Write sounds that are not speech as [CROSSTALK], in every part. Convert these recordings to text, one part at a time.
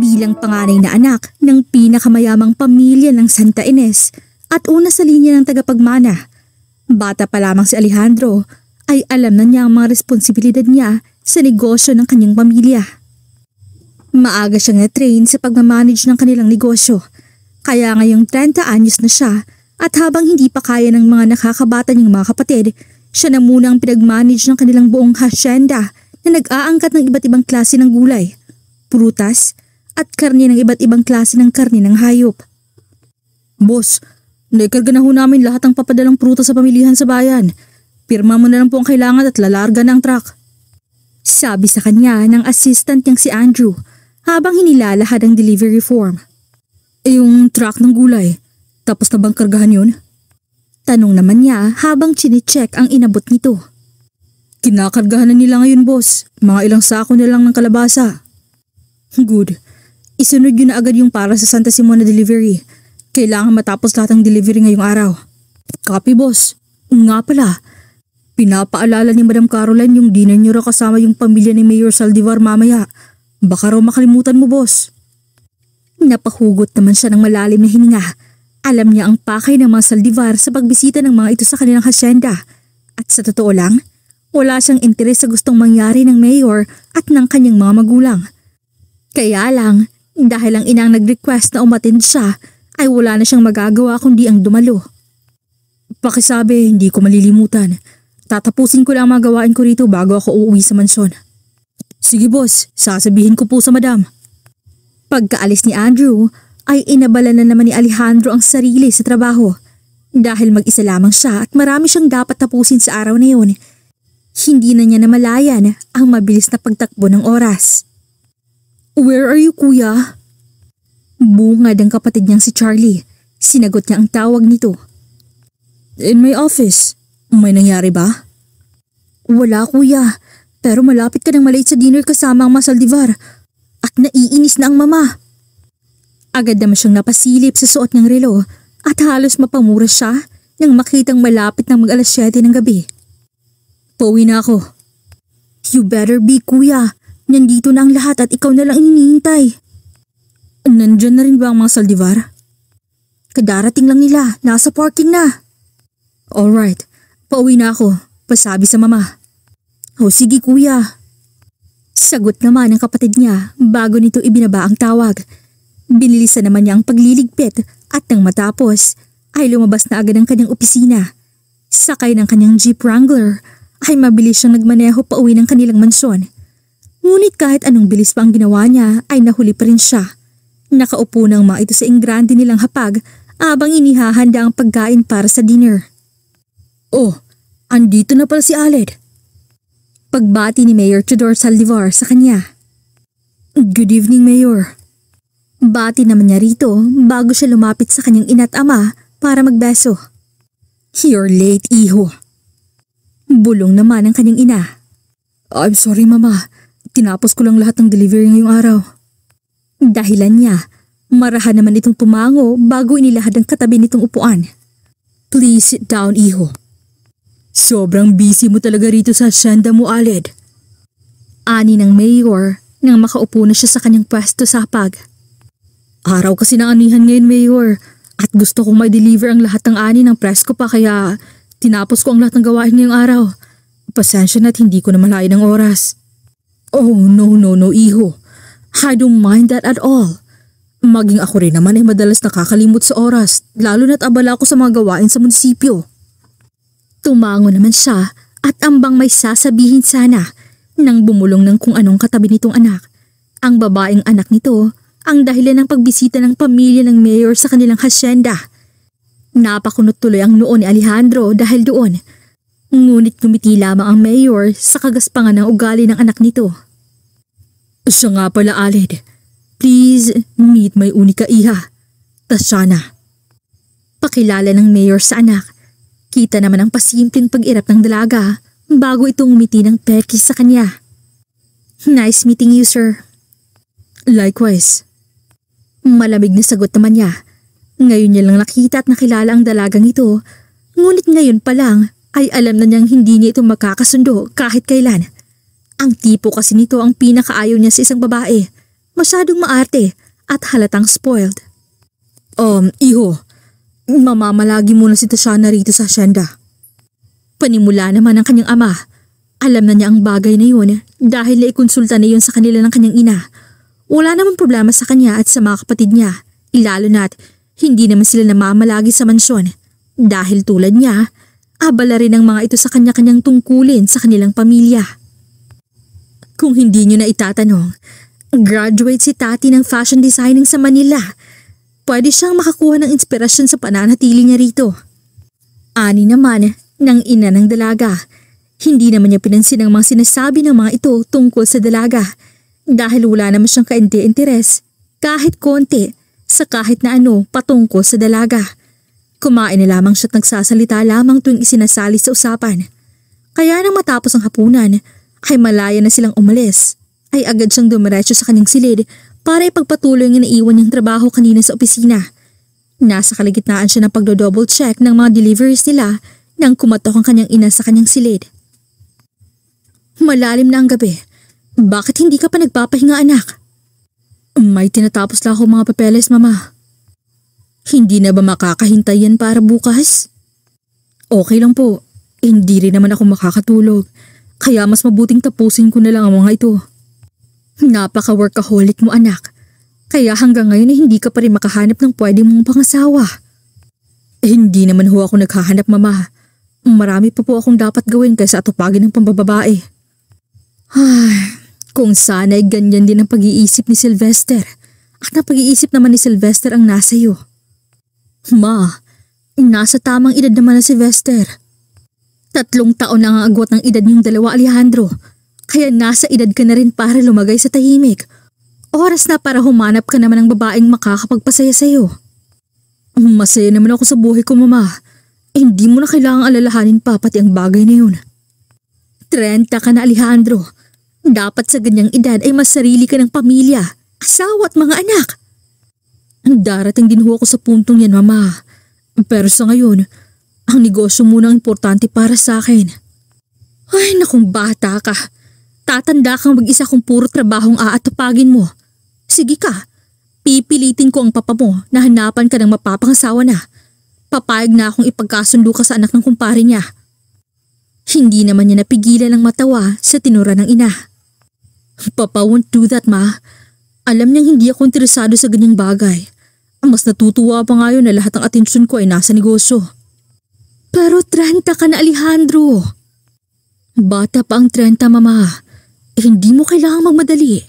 bilang panganay na anak ng pinakamayamang pamilya ng Santa Ines at una sa linya ng tagapagmana. Bata pa lamang si Alejandro ay alam na niya ang mga responsibilidad niya sa negosyo ng kanyang pamilya. Maaga siyang na-train sa pagmamanage ng kanilang negosyo kaya ngayong 30 anyos na siya at habang hindi pa kaya ng mga nakakabata niyang mga kapatid, siya na muna ang pinagmanage ng kanilang buong hasyenda na nag-aangkat ng iba't ibang klase ng gulay, prutas, at karni ng iba't ibang klase ng karni ng hayop. Boss, naikarga na ho namin lahat ng papadalang prutas sa pamilihan sa bayan. Pirma mo na lang po ang kailangan at lalarga na ang truck. Sabi sa kanya ng assistant niyang si Andrew habang hinilalahad ang delivery form. E yung truck ng gulay, tapos na bang kargahan yun? Tanong naman niya habang chinecheck ang inabot nito. Kinakargahan na nila ngayon boss, mga ilang sako na lang ng kalabasa. Good, Isunod yun na agad yung para sa Santa Simona delivery. Kailangan matapos lahat ng delivery ngayong araw. Copy, boss. Nga pala. Pinapaalala ni Madam Caroline yung dinner niyo raw kasama yung pamilya ni Mayor Saldivar mamaya. Baka raw makalimutan mo, boss. Napahugot naman siya ng malalim na hininga. Alam niya ang pakay ng mga Saldivar sa pagbisita ng mga ito sa kanilang hasyenda. At sa totoo lang, wala siyang interes sa gustong mangyari ng mayor at ng kanyang mga magulang. Kaya lang, dahil ang inang nag-request na umatid siya ay wala na siyang magagawa kundi ang dumalo. Pakisabi, hindi ko malilimutan. Tatapusin ko lang ang mga ko rito bago ako uuwi sa mansyon. Sige boss, sasabihin ko po sa madam. Pagkaalis ni Andrew, ay inabala na naman ni Alejandro ang sarili sa trabaho. Dahil mag-isa lamang siya at marami siyang dapat tapusin sa araw na yun. Hindi na niya namalayan ang mabilis na pagtakbo ng oras. Where are you kuya? Bungad ang kapatid niyang si Charlie. Sinagot niya ang tawag nito. In my office. May nangyari ba? Wala kuya. Pero malapit ka nang malate sa dinner kasama ang Masaldivar. At naiinis na ang mama. Agad naman siyang napasilip sa suot niyang relo at halos mapamura siya nang makitang malapit ng mag-alas 7 ng gabi. Pauwi na ako. You better be kuya. Nandito na ang lahat at ikaw na lang inihintay. Nandiyan na rin ba ang mga Saldivar? Kadarating lang nila, nasa parking na. Alright, pauwi na ako, pasabi sa mama. O oh, sige kuya. Sagot naman ng kapatid niya bago nito ibinaba ang tawag. Binilisan naman niya ang pagliligpit at nang matapos ay lumabas na agad ang kanyang opisina. Sakay ng kanyang Jeep Wrangler ay mabilis siyang nagmaneho pa uwi ng kanilang mansyon. Ngunit kahit anong bilis pa ang ginawa niya ay nahuli pa rin siya. Nakaupo ng mga ito sa ingrande nilang hapag abang inihahanda ang pagkain para sa dinner. Oh, andito na pala si Aled. Pagbati ni Mayor Tudor Saldivar sa kanya. Good evening, Mayor. Bati naman niya rito bago siya lumapit sa kanyang ina't ama para magbeso. You're late, iho. Bulong naman ang kanyang ina. I'm sorry, Mama. Tinapos ko lang lahat ng delivery ngayong araw. Dahilan niya, marahan naman itong tumango bago inilahad ang katabi nitong upuan. Please sit down, iho. Sobrang busy mo talaga rito sa asyenda mo, Aled. Ani ng mayor nang makaupo na siya sa kanyang pwesto sa hapag. Araw kasi ng anihan ngayon, mayor. At gusto kong may deliver ang lahat ng ani ng press ko pa kaya tinapos ko ang lahat ng gawain ngayong araw. Pasensya na't hindi ko na malayan ang oras. Oh, no, no, no, iho. I don't mind that at all. Maging ako rin naman ay madalas nakakalimot sa oras, lalo na't abala ako sa mga gawain sa munisipyo. Tumango naman siya at ambang may sasabihin sana nang bumulong ng kung anong katabi nitong anak. Ang babaeng anak nito ang dahilan ng pagbisita ng pamilya ng mayor sa kanilang hasyenda. Napakunot tuloy ang noon ni Alejandro dahil doon. Ngunit ngumiti lamang ang mayor sa kagaspangan ng ugali ng anak nito. Siya nga pala, Alid. Please meet my unika iha, Tashana. Pakilala ng mayor sa anak. Kita naman ang pasimpleng pag-irap ng dalaga bago itong umiti ng peki sa kanya. Nice meeting you, sir. Likewise. Malamig na sagot naman niya. Ngayon niya lang nakita at nakilala ang dalagang ito. Ngunit ngayon pa lang ay alam na niyang hindi niya ito makakasundo kahit kailan. Ang tipo kasi nito ang pinakaayaw niya sa isang babae. Masyadong maarte at halatang spoiled. Um, iho, mamamalagi muna si Tashana rito sa asyenda. Panimula naman ang kanyang ama. Alam na niya ang bagay na yun dahil naikonsulta na yun sa kanila ng kanyang ina. Wala namang problema sa kanya at sa mga kapatid niya, lalo na't hindi naman sila namamalagi sa mansyon. Dahil tulad niya, abala rin ang mga ito sa kanya-kanyang tungkulin sa kanilang pamilya. Kung hindi nyo na itatanong, graduate si Tati ng fashion designing sa Manila. Pwede siyang makakuha ng inspirasyon sa pananatili niya rito. Ani naman ng ina ng dalaga. Hindi naman niya pinansin ang mga sinasabi ng mga ito tungkol sa dalaga dahil wala naman siyang kainte-interes kahit konti sa kahit na ano patungkol sa dalaga. Kumain na lamang siya at nagsasalita lamang tuwing isinasali sa usapan. Kaya nang matapos ang hapunan, Kay malaya na silang umalis, ay agad siyang dumiretso sa kanyang silid para ipagpatuloy ang naiwan niyang trabaho kanina sa opisina. Nasa kaligitnaan siya ng pagdo-double check ng mga deliveries nila nang kumatok ang kanyang ina sa kanyang silid. Malalim na ang gabi. Bakit hindi ka pa nagpapahinga anak? May tinatapos lang ako mga papeles mama. Hindi na ba makakahintay yan para bukas? Okay lang po. Hindi rin naman ako makakatulog. Kaya mas mabuting tapusin ko na lang ang mga ito. Napaka-workaholic mo anak. Kaya hanggang ngayon ay hindi ka pa rin makahanap ng pwede mong pangasawa. Eh, hindi naman ho ako naghahanap mama. Marami pa po akong dapat gawin kaysa atupagin ng pambababae. Ay, kung sana ay ganyan din ang pag-iisip ni Sylvester. At na pag-iisip naman ni Sylvester ang nasa iyo. Ma, nasa tamang edad naman na si Vester. Tatlong taon na ang agwat ng edad niyong dalawa, Alejandro. Kaya nasa edad ka na rin para lumagay sa tahimik. Oras na para humanap ka naman ng babaeng makakapagpasaya sa'yo. Masaya naman ako sa buhay ko, mama. Hindi mo na kailangang alalahanin pa pati ang bagay na yun. Trenta ka na, Alejandro. Dapat sa ganyang edad ay masarili ka ng pamilya, asawa at mga anak. Darating din ho ako sa puntong yan, mama. Pero sa ngayon, ang negosyo muna ang importante para sa akin. Ay nakong bata ka. Tatanda kang mag-isa kung puro trabahong aatupagin mo. Sige ka, pipilitin ko ang papa mo na hanapan ka ng mapapangasawa na. Papayag na akong ipagkasundo ka sa anak ng kumpare niya. Hindi naman niya napigilan ang matawa sa tinura ng ina. Papa won't do that ma. Alam niyang hindi ako interesado sa ganyang bagay. Ang Mas natutuwa pa ngayon na lahat ng atensyon ko ay nasa negosyo. Pero 30 ka na Alejandro. Bata pa ang 30 mama. Eh, hindi mo kailangang magmadali.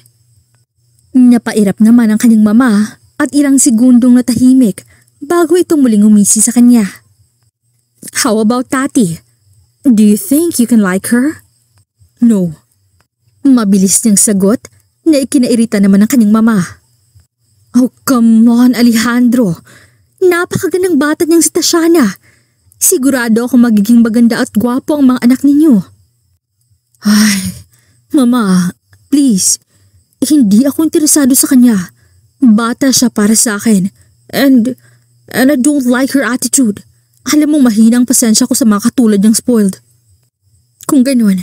Napairap naman ang kanyang mama at ilang segundong natahimik bago itong muling umisi sa kanya. How about tati? Do you think you can like her? No. Mabilis niyang sagot na ikinairita naman ang kanyang mama. Oh, come on Alejandro. Napakagandang bata niyang si Tashana. Sigurado ako magiging maganda at gwapo ang mga anak ninyo. Ay, mama, please. Hindi ako interesado sa kanya. Bata siya para sa akin. And, and I don't like her attitude. Alam mo mahinang pasensya ko sa mga katulad niyang spoiled. Kung ganun,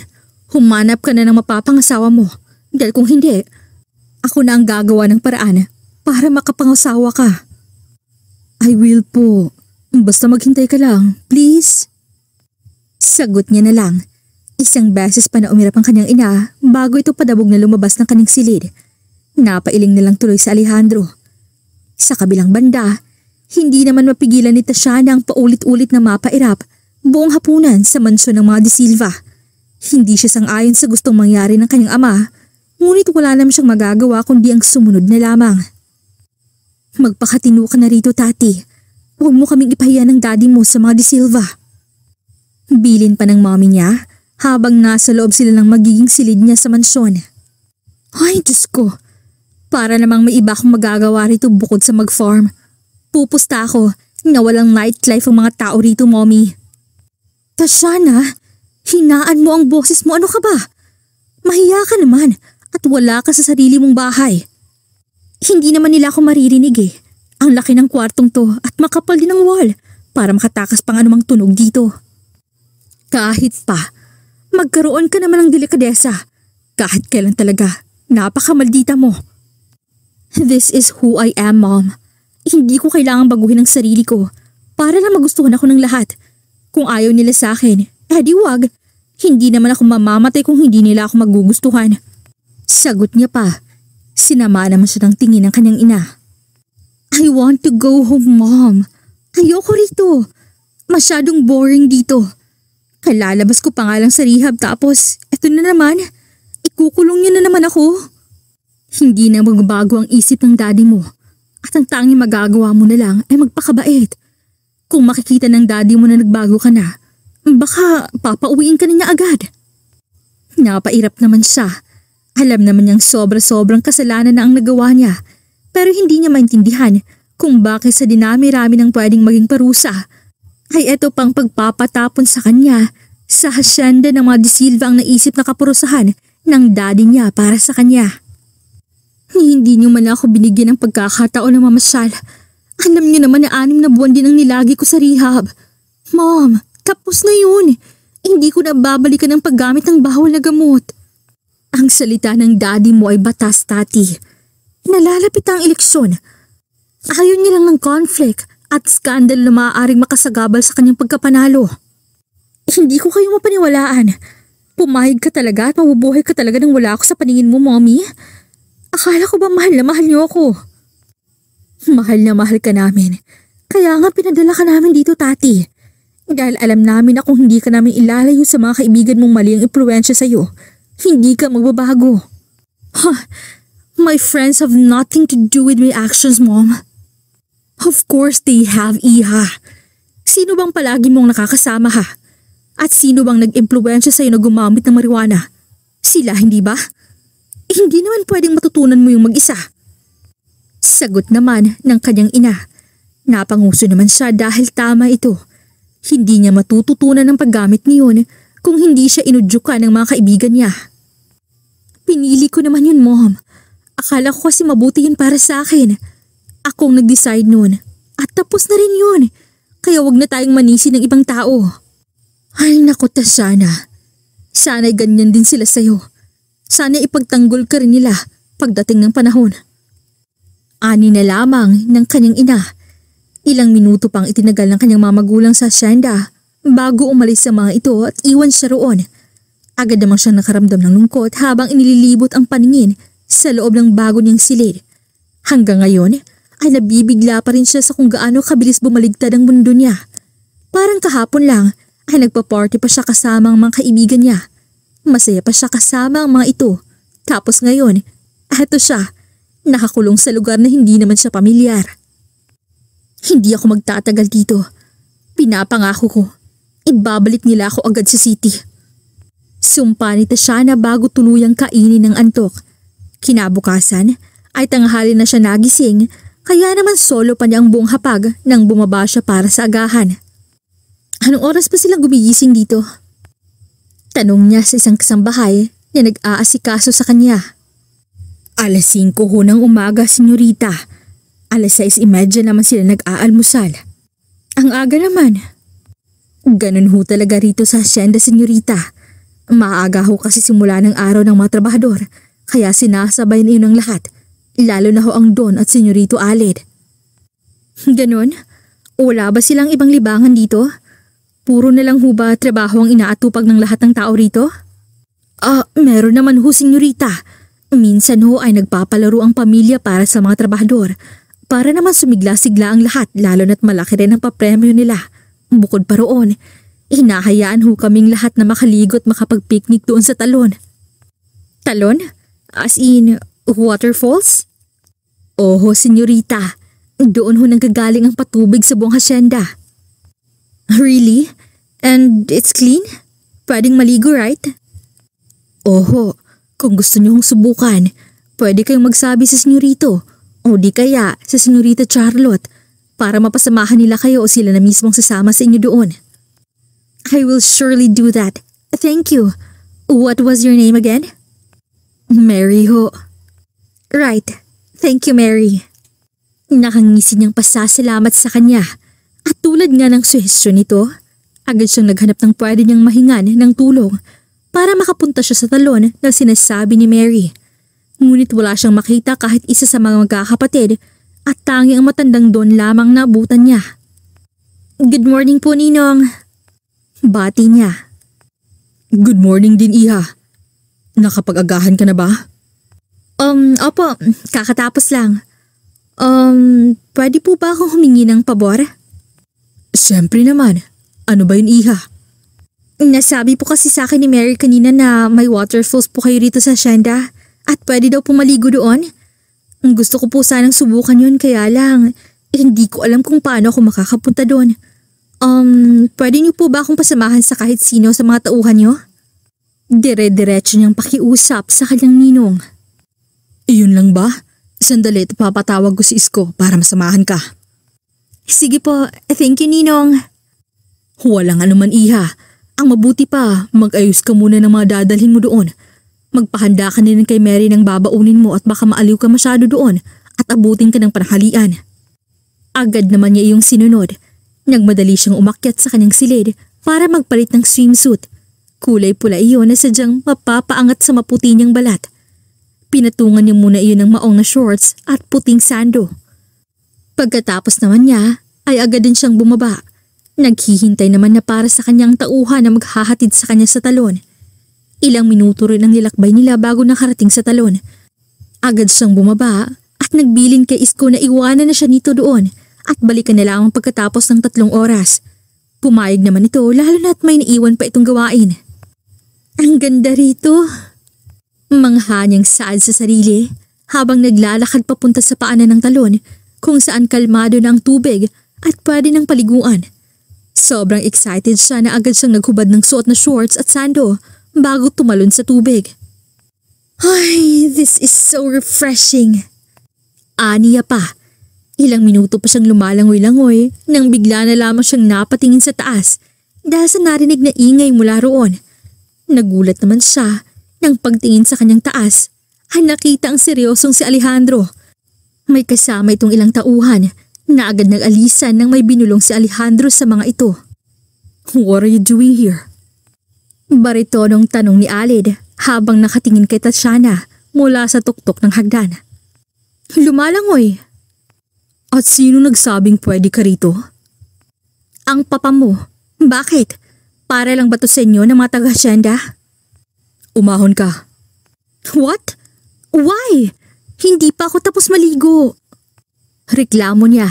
humanap ka na ng mapapangasawa mo. Dahil kung hindi, ako na ang gagawa ng paraan para makapangasawa ka. I will po. Basta maghintay ka lang, please. Sagot niya na lang. Isang beses pa na umirap ang kanyang ina bago ito padabog na lumabas ng kaning silid. Napailing na lang tuloy sa Alejandro. Sa kabilang banda, hindi naman mapigilan ni Tashana ang paulit-ulit na mapairap buong hapunan sa mansyon ng mga De Silva. Hindi siya sang-ayon sa gustong mangyari ng kanyang ama, ngunit wala naman siyang magagawa kundi ang sumunod na lamang. Magpakatinu ka na rito, tati. Huwag mo kaming ipahiya ng daddy mo sa mga De Silva. Bilin pa ng mommy niya habang nasa loob sila ng magiging silid niya sa mansyon. Ay, Diyos ko. Para namang may iba akong magagawa rito bukod sa mag-farm. Pupusta ako na walang nightlife ang mga tao rito, mommy. Tashana, hinaan mo ang boses mo. Ano ka ba? Mahiya ka naman at wala ka sa sarili mong bahay. Hindi naman nila ako maririnig eh. Ang laki ng kwartong to at makapal din ang wall para makatakas pang anumang tunog dito. Kahit pa, magkaroon ka naman ng delikadesa. Kahit kailan talaga, napakamaldita mo. This is who I am, Mom. Hindi ko kailangang baguhin ang sarili ko para lang magustuhan ako ng lahat. Kung ayaw nila sa akin, edi wag. Hindi naman ako mamamatay kung hindi nila ako magugustuhan. Sagot niya pa. Sinama naman siya ng tingin ng kanyang ina. I want to go home, Mom. Ayoko rito. Masyadong boring dito. Kalalabas ko pa nga lang sa rehab tapos eto na naman. Ikukulong niyo na naman ako. Hindi na magbago ang isip ng daddy mo. At ang tanging magagawa mo na lang ay magpakabait. Kung makikita ng daddy mo na nagbago ka na, baka papauwiin ka na niya agad. Napairap naman siya. Alam naman niyang sobra-sobrang kasalanan na ang nagawa niya pero hindi niya maintindihan kung bakit sa dinami-rami ng pwedeng maging parusa ay eto pang pagpapatapon sa kanya sa hasyenda ng mga disilva ang naisip na kapurusahan ng daddy niya para sa kanya. Hindi niyo man ako binigyan ng pagkakataon na mamasyal. Alam niyo naman na anim na buwan din ang nilagi ko sa rehab. Mom, tapos na yun. Hindi ko na babalikan ang paggamit ng bawal na gamot. Ang salita ng daddy mo ay batas, tati. Nalalapit na ang eleksyon. Ayaw niya lang ng conflict at skandal na maaaring makasagabal sa kanyang pagkapanalo. Hindi ko kayo mapaniwalaan. Pumahig ka talaga at mabubuhay ka talaga nang wala ako sa paningin mo, mommy. Akala ko ba mahal na mahal niyo ako? Mahal na mahal ka namin. Kaya nga pinadala ka namin dito, tati. Dahil alam namin na kung hindi ka namin ilalayo sa mga kaibigan mong mali ang impluensya sa'yo, hindi ka magbabago. Huh. My friends have nothing to do with my actions, Mom. Of course they have, Iha. Sino bang palagi mong nakakasama ha? At sino bang nag-impluensya sa'yo na gumamit ng marijuana? Sila, hindi ba? Eh, hindi naman pwedeng matutunan mo yung mag-isa. Sagot naman ng kanyang ina. Napanguso naman siya dahil tama ito. Hindi niya matututunan ang paggamit niyon kung hindi siya inudyukan ng mga kaibigan niya. Pinili ko naman yun, Mom. Akala ko kasi mabuti yun para sa akin. Akong nag-decide nun. At tapos na rin yun. Kaya wag na tayong manisi ng ibang tao. Ay nako Tashana. Sana'y ganyan din sila sa'yo. Sana ipagtanggol ka rin nila pagdating ng panahon. Ani na lamang ng kanyang ina. Ilang minuto pang itinagal ng kanyang mga magulang sa Shanda bago umalis sa mga ito at iwan siya roon. Agad naman siyang nakaramdam ng lungkot habang inililibot ang paningin sa loob ng bago niyang silid. Hanggang ngayon ay nabibigla pa rin siya sa kung gaano kabilis bumaligtad ang mundo niya. Parang kahapon lang ay nagpa-party pa siya kasama ang mga kaibigan niya. Masaya pa siya kasama ang mga ito. Tapos ngayon, eto siya, nakakulong sa lugar na hindi naman siya pamilyar. Hindi ako magtatagal dito. Pinapangako ko, ibabalik nila ako agad sa city. Sumpa ni Tashana bago tuluyang kainin ng antok Kinabukasan ay tanghali na siya nagising kaya naman solo pa niya ang buong hapag nang bumaba siya para sa agahan. Anong oras pa silang gumigising dito? Tanong niya sa isang kasambahay na nag-aasikaso sa kanya. Alas 5 ho ng umaga, senyorita. Alas 6.30 naman sila nag-aalmusal. Ang aga naman. Ganun ho talaga rito sa asyenda, senyorita. Maaga ho kasi simula ng araw ng mga trabahador kaya sinasabay niyo ng lahat, lalo na ho ang Don at Senyorito Alid. Ganon? Wala ba silang ibang libangan dito? Puro na lang ho trabaho ang inaatupag ng lahat ng tao rito? Ah, meron naman ho, Senyorita. Minsan ho ay nagpapalaro ang pamilya para sa mga trabahador. Para naman sumigla-sigla ang lahat lalo na't malaki rin ang papremyo nila. Bukod pa roon, hinahayaan ho kaming lahat na makaligo at makapag-picnic doon sa talon. Talon? As in, waterfalls? Oho, senyorita. Doon ho nanggagaling ang patubig sa buong hasyenda. Really? And it's clean? Pwedeng maligo, right? Oho, kung gusto niyong subukan, pwede kayong magsabi sa senyorito o di kaya sa senyorita Charlotte para mapasamahan nila kayo o sila na mismong sasama sa inyo doon. I will surely do that. Thank you. What was your name again? Mary ho. Right. Thank you, Mary. Nakangisi niyang pasasalamat sa kanya at tulad nga ng suhestyon nito, agad siyang naghanap ng pwede niyang mahingan ng tulong para makapunta siya sa talon na sinasabi ni Mary. Ngunit wala siyang makita kahit isa sa mga magkakapatid at tangi ang matandang doon lamang na abutan niya. Good morning po, Ninong. Bati niya. Good morning din, Iha. Nakapag-agahan ka na ba? Um, opo, kakatapos lang. Um, pwede po ba akong humingi ng pabor? Siyempre naman. Ano ba yun, Iha? Nasabi po kasi sa akin ni Mary kanina na may waterfalls po kayo rito sa Shanda at pwede daw po maligo doon. Gusto ko po sanang subukan yun kaya lang eh, hindi ko alam kung paano ako makakapunta doon. Um, pwede niyo po ba akong pasamahan sa kahit sino sa mga tauhan niyo? Dire-diretso niyang pakiusap sa kanyang ninong. Iyon lang ba? Sandali, papatawag ko si Isko para masamahan ka. Sige po, thank you Ninong. Walang anuman iha. Ang mabuti pa, mag-ayos ka muna ng mga dadalhin mo doon. Magpahanda ka na kay Mary ng babaunin mo at baka maaliw ka masyado doon at abutin ka ng panahalian. Agad naman niya iyong sinunod. Nagmadali siyang umakyat sa kanyang silid para magpalit ng swimsuit Kulay pula iyon na sadyang mapapaangat sa maputi niyang balat. Pinatungan niya muna iyon ng maong na shorts at puting sando. Pagkatapos naman niya, ay agad din siyang bumaba. Naghihintay naman na para sa kanyang tauhan na maghahatid sa kanya sa talon. Ilang minuto rin ang nilakbay nila bago nakarating sa talon. Agad siyang bumaba at nagbilin kay Isko na iwanan na siya nito doon at balikan na lamang pagkatapos ng tatlong oras. Pumayag naman ito lalo na't may naiwan pa itong gawain. Ang ganda rito. Mangha niyang saad sa sarili habang naglalakad papunta sa paanan ng talon kung saan kalmado na ang tubig at pwede ng paliguan. Sobrang excited siya na agad siyang naghubad ng suot na shorts at sando bago tumalon sa tubig. Ay, this is so refreshing. Aniya pa. Ilang minuto pa siyang lumalangoy-langoy nang bigla na lamang siyang napatingin sa taas dahil sa narinig na ingay mula roon. Nagulat naman siya nang pagtingin sa kanyang taas ay nakita ang seryosong si Alejandro. May kasama itong ilang tauhan na agad nag-alisan nang may binulong si Alejandro sa mga ito. What are you doing here? Barito Baritonong tanong ni Alid habang nakatingin kay Tatiana mula sa tuktok ng hagdan. Lumalangoy! At sino nagsabing pwede ka rito? Ang papa mo. Bakit? Para lang ba to sa inyo ng mga taga-asyenda? Umahon ka. What? Why? Hindi pa ako tapos maligo. Reklamo niya.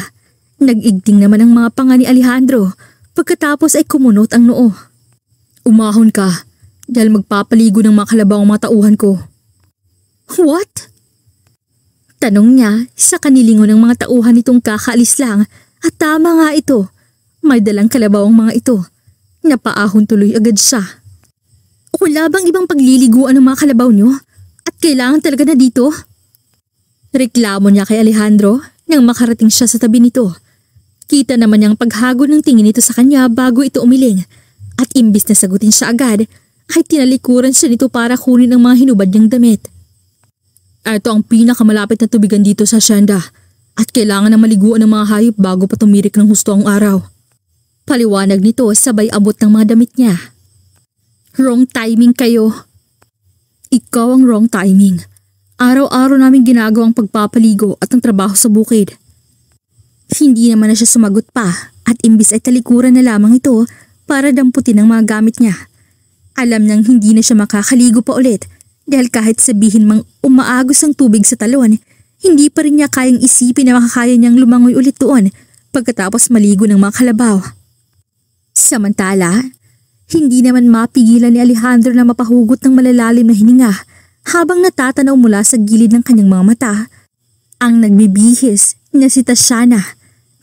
Nag-igting naman ang mga panga ni Alejandro pagkatapos ay kumunot ang noo. Umahon ka dahil magpapaligo ng mga kalabaw ang mga tauhan ko. What? Tanong niya sa kanilingon ng mga tauhan nitong kakaalis lang at tama nga ito. May dalang kalabaw ang mga ito Napaahon tuloy agad siya. Wala bang ibang pagliliguan ng mga kalabaw nyo? At kailangan talaga na dito? Reklamo niya kay Alejandro nang makarating siya sa tabi nito. Kita naman niyang paghago ng tingin nito sa kanya bago ito umiling. At imbis na sagutin siya agad, ay tinalikuran siya nito para kunin ang mga hinubad niyang damit. Ito ang pinakamalapit na tubigan dito sa Shanda at kailangan na maliguan ng mga hayop bago pa tumirik ng husto ang araw. Paliwanag nito sabay abot ng mga damit niya. Wrong timing kayo. Ikaw ang wrong timing. Araw-araw namin ginagawang pagpapaligo at ang trabaho sa bukid. Hindi naman na siya sumagot pa at imbis ay talikuran na lamang ito para damputin ang mga gamit niya. Alam niyang hindi na siya makakaligo pa ulit dahil kahit sabihin mang umaagos ang tubig sa talon, hindi pa rin niya kayang isipin na makakaya niyang lumangoy ulit doon pagkatapos maligo ng mga kalabaw. Samantala, hindi naman mapigilan ni Alejandro na mapahugot ng malalalim na hininga habang natatanaw mula sa gilid ng kanyang mga mata. Ang nagbibihis na si Tashana.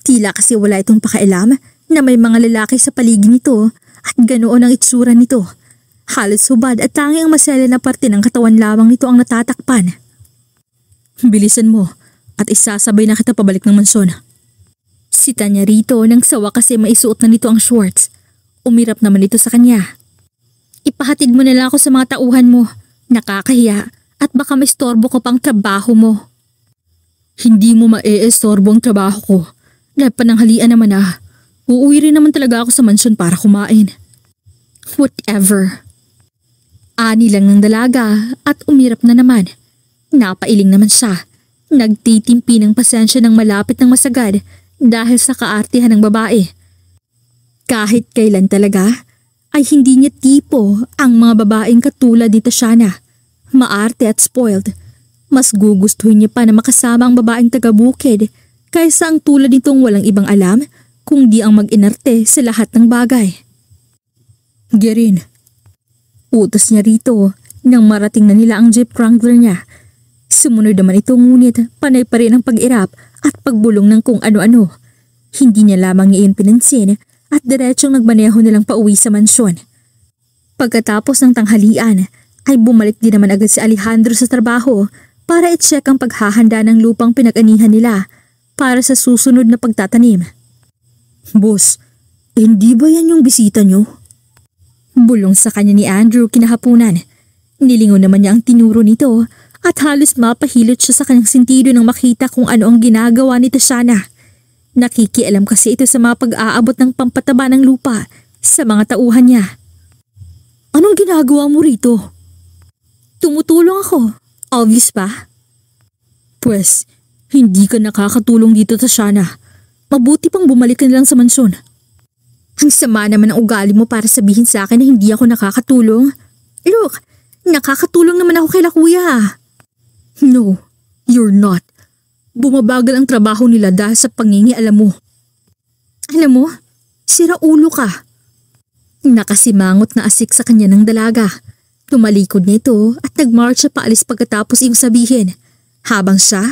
Tila kasi wala itong pakialam na may mga lalaki sa paligid nito at ganoon ang itsura nito. Halos hubad at tangi ang masela na parte ng katawan lamang nito ang natatakpan. Bilisan mo at isasabay na kita pabalik ng mansyon. Si Tanya rito nang sawa kasi maisuot na nito ang shorts. Umirap naman ito sa kanya. Ipahatid mo na lang ako sa mga tauhan mo. Nakakahiya at baka maistorbo ko pang trabaho mo. Hindi mo maeestorbo ang trabaho ko. Dahil pananghalian naman ah. Uuwi rin naman talaga ako sa mansyon para kumain. Whatever. Ani lang ng dalaga at umirap na naman. Napailing naman siya. Nagtitimpi ng pasensya ng malapit ng masagad dahil sa kaartihan ng babae. Kahit kailan talaga ay hindi niya tipo ang mga babaeng katulad ni Tashana. Maarte at spoiled. Mas gugustuhin niya pa na makasama ang babaeng taga-bukid kaysa ang tulad nitong walang ibang alam kung di ang mag-inarte sa lahat ng bagay. Gerin, utos niya rito nang marating na nila ang jeep wrangler niya. Sumunod naman ito ngunit panay pa rin ang pag-irap at pagbulong ng kung ano-ano. Hindi niya lamang iyon pinansin at diretsyong nagmaneho nilang pauwi sa mansyon. Pagkatapos ng tanghalian, ay bumalik din naman agad si Alejandro sa trabaho para i-check ang paghahanda ng lupang pinag-anihan nila para sa susunod na pagtatanim. Boss, hindi ba yan yung bisita nyo? Bulong sa kanya ni Andrew kinahapunan. Nilingon naman niya ang tinuro nito at halos mapahilot siya sa kanyang sentido nang makita kung ano ang ginagawa ni Tashana. Nakikialam kasi ito sa mga pag-aabot ng pampataba ng lupa sa mga tauhan niya. Anong ginagawa mo rito? Tumutulong ako. Obvious pa? Pwes, hindi ka nakakatulong dito, Tashana. Mabuti pang bumalik ka lang sa mansyon. Ang sama naman ang ugali mo para sabihin sa akin na hindi ako nakakatulong. Look, nakakatulong naman ako kay La Kuya. No, you're not. Bumabagal ang trabaho nila dahil sa pangingialam mo. Alam mo, sira ulo ka. Nakasimangot na asik sa kanya ng dalaga. Tumalikod nito at nagmarch siya paalis pagkatapos iyong sabihin. Habang siya,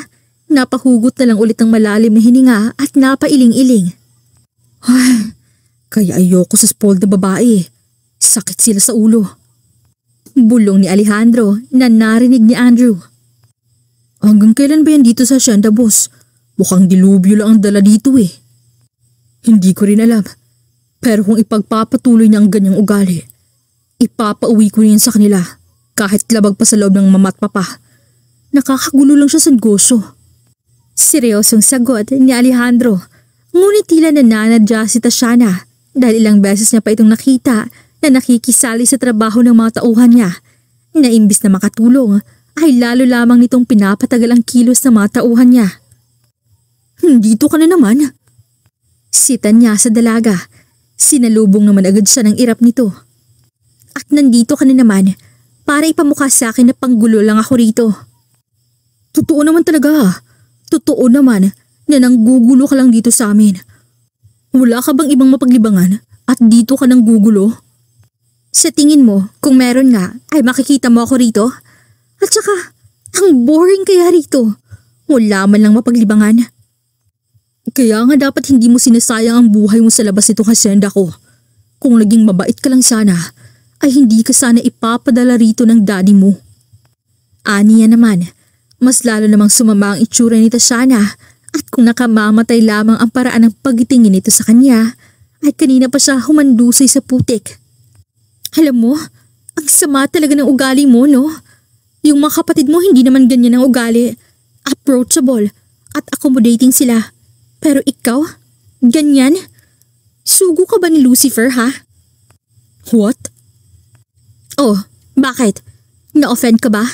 napahugot na lang ulit ng malalim na hininga at napailing-iling. Ay, kaya ayoko sa spoiled na babae. Sakit sila sa ulo. Bulong ni Alejandro na narinig ni Andrew. Hanggang kailan ba yan dito sa Shanda, boss? Mukhang dilubyo lang ang dala dito eh. Hindi ko rin alam. Pero kung ipagpapatuloy niya ang ganyang ugali, ipapauwi ko rin sa kanila kahit labag pa sa loob ng mama papa. Nakakagulo lang siya sa goso. Seryosong sagot ni Alejandro. Ngunit tila nananadya si Tashana dahil ilang beses niya pa itong nakita na nakikisali sa trabaho ng mga tauhan niya na imbis na makatulong ay lalo lamang nitong pinapatagal ang kilos ng matauhan tauhan niya. Dito ka na naman. Sitan niya sa dalaga. Sinalubong naman agad siya ng irap nito. At nandito ka na naman para ipamukha sa akin na panggulo lang ako rito. Totoo naman talaga. Totoo naman na nanggugulo ka lang dito sa amin. Wala ka bang ibang mapaglibangan at dito ka nang gugulo? Sa tingin mo, kung meron nga, ay makikita mo ako rito? At saka, ang boring kaya rito. Wala man lang mapaglibangan. Kaya nga dapat hindi mo sinasayang ang buhay mo sa labas nitong hasyenda ko. Kung naging mabait ka lang sana, ay hindi ka sana ipapadala rito ng daddy mo. Aniya naman, mas lalo namang sumama ang itsura ni Tashana at kung nakamamatay lamang ang paraan ng pagitingin nito sa kanya, ay kanina pa siya humandusay sa putik. Alam mo, ang sama talaga ng ugali mo, no? Yung mga kapatid mo hindi naman ganyan ang ugali. Approachable at accommodating sila. Pero ikaw? Ganyan? Sugo ka ba ni Lucifer ha? What? Oh, bakit? Na-offend ka ba?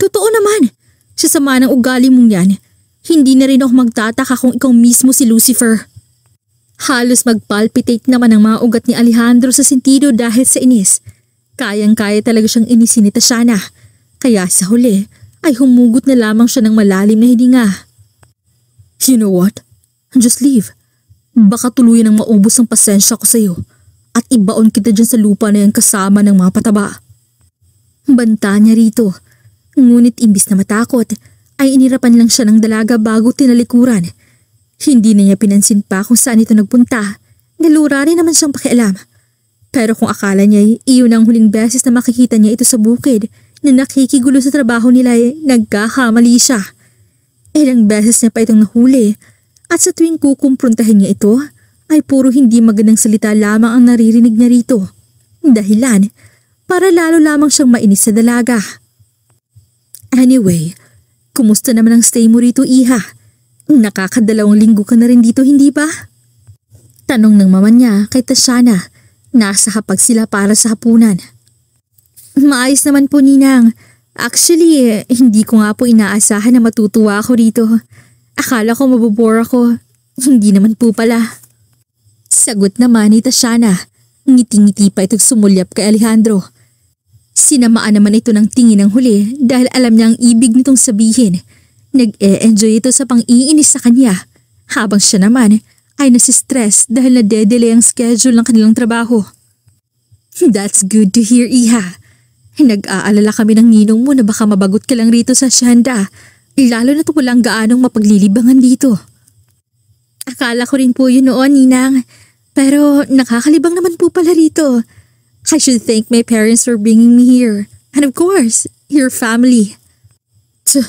Totoo naman. Sa sama ng ugali mong yan, hindi na rin ako magtataka kung ikaw mismo si Lucifer. Halos magpalpitate naman ang mga ugat ni Alejandro sa sentido dahil sa inis. Kayang-kaya talaga siyang inisin ni Tashana. Kaya sa huli ay humugot na lamang siya ng malalim na hininga. You know what? Just leave. Baka tuluyan ang maubos ang pasensya ko sa'yo at ibaon kita dyan sa lupa na yan kasama ng mga pataba. Banta niya rito. Ngunit imbis na matakot ay inirapan lang siya ng dalaga bago tinalikuran. Hindi na niya pinansin pa kung saan ito nagpunta. Nalura rin naman siyang pakialam. Pero kung akala niya iyon ang huling beses na makikita niya ito sa bukid, na nakikigulo sa trabaho nila ay nagkakamali siya. Ilang beses niya pa itong nahuli at sa tuwing kukumprontahin niya ito ay puro hindi magandang salita lamang ang naririnig niya rito. Dahilan para lalo lamang siyang mainis sa dalaga. Anyway, kumusta naman ang stay mo rito, Iha? Nakakadalawang linggo ka na rin dito, hindi ba? Tanong ng mama niya kay Tashana. Nasa hapag sila para sa hapunan. Maayos naman po, Ninang. Actually, hindi ko nga po inaasahan na matutuwa ako rito. Akala ko mabubora ako. Hindi naman po pala. Sagot naman ni Tashana. Ngiti-ngiti pa itong sumulyap kay Alejandro. Sinamaan naman ito ng tingin ng huli dahil alam niya ang ibig nitong sabihin. Nag-e-enjoy ito sa pang-iinis sa kanya habang siya naman ay nasistress dahil nadedelay ang schedule ng kanilang trabaho. That's good to hear, Iha. Eh, nag-aalala kami ng ninong mo na baka mabagot ka lang rito sa Shanda. Lalo na't walang gaanong mapaglilibangan dito. Akala ko rin po yun noon, Ninang. Pero nakakalibang naman po pala rito. I should thank my parents for bringing me here. And of course, your family. Tsuh.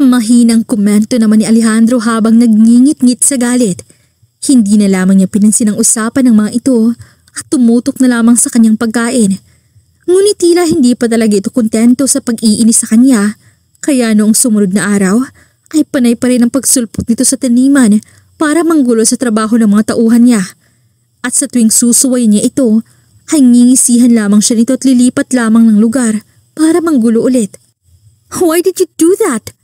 Mahinang komento naman ni Alejandro habang nagngingit-ngit sa galit. Hindi na lamang niya pinansin ang usapan ng mga ito at tumutok na lamang sa kanyang pagkain. Ngunit tila hindi pa talaga ito kontento sa pag-iinis sa kanya, kaya noong sumunod na araw, ay panay pa rin ang pagsulpot nito sa taniman para manggulo sa trabaho ng mga tauhan niya. At sa tuwing susuway niya ito, ay ngingisihan lamang siya nito at lilipat lamang ng lugar para manggulo ulit. Why did you do that?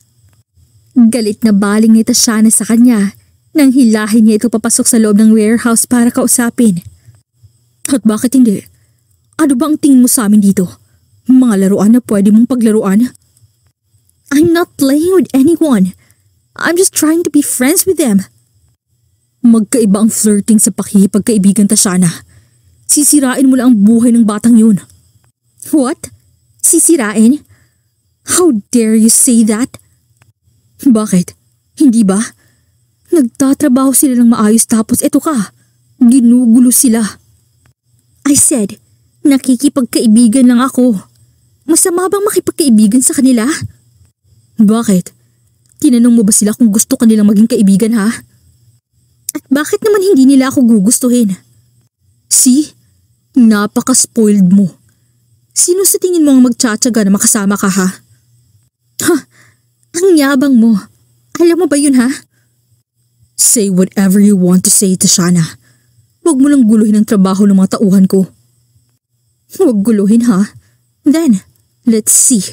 Galit na baling ni Tashana sa kanya nang hilahin niya ito papasok sa loob ng warehouse para kausapin. At bakit hindi? Ano ba ang tingin mo sa amin dito? Mga laruan na pwede mong paglaruan? I'm not playing with anyone. I'm just trying to be friends with them. Magkaiba ang flirting sa pakipagkaibigan ta Shana. Sisirain mo lang ang buhay ng batang yun. What? Sisirain? How dare you say that? Bakit? Hindi ba? Nagtatrabaho sila ng maayos tapos eto ka. Ginugulo sila. I said, Nakikipagkaibigan lang ako. Masama bang makipagkaibigan sa kanila? Bakit? Tinanong mo ba sila kung gusto kanilang maging kaibigan ha? At bakit naman hindi nila ako gugustuhin? See? Napaka-spoiled mo. Sino sa tingin mo ang magtsatsaga na makasama ka ha? Ha! Ang yabang mo. Alam mo ba yun ha? Say whatever you want to say, Tashana. Huwag mo lang guluhin ang trabaho ng mga tauhan ko. Huwag guluhin ha. Then, let's see.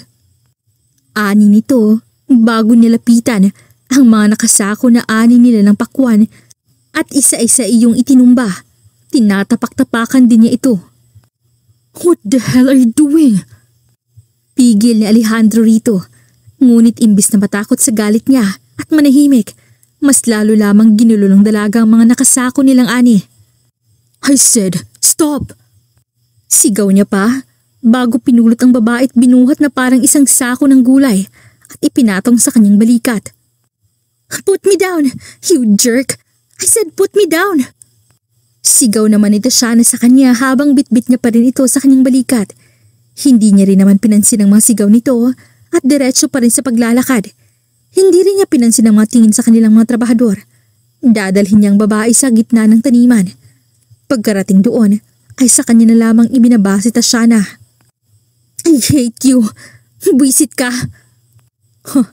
Ani nito bago nilapitan ang mga nakasako na ani nila ng pakwan at isa-isa iyong itinumba. Tinatapak-tapakan din niya ito. What the hell are you doing? Pigil ni Alejandro rito. Ngunit imbis na matakot sa galit niya at manahimik, mas lalo lamang ginulo ng dalaga ang mga nakasako nilang ani. I said, stop! Sigaw niya pa bago pinulot ang babae at binuhat na parang isang sako ng gulay at ipinatong sa kanyang balikat. Put me down, you jerk! I said put me down! Sigaw naman ito siya na sa kanya habang bitbit niya pa rin ito sa kanyang balikat. Hindi niya rin naman pinansin ang mga sigaw nito at diretso pa rin sa paglalakad. Hindi rin niya pinansin ang mga tingin sa kanilang mga trabahador. Dadalhin niya ang babae sa gitna ng taniman. Pagkarating doon, ay sa kanya na lamang ibinaba si Tashana. I hate you. Buisit ka. Huh,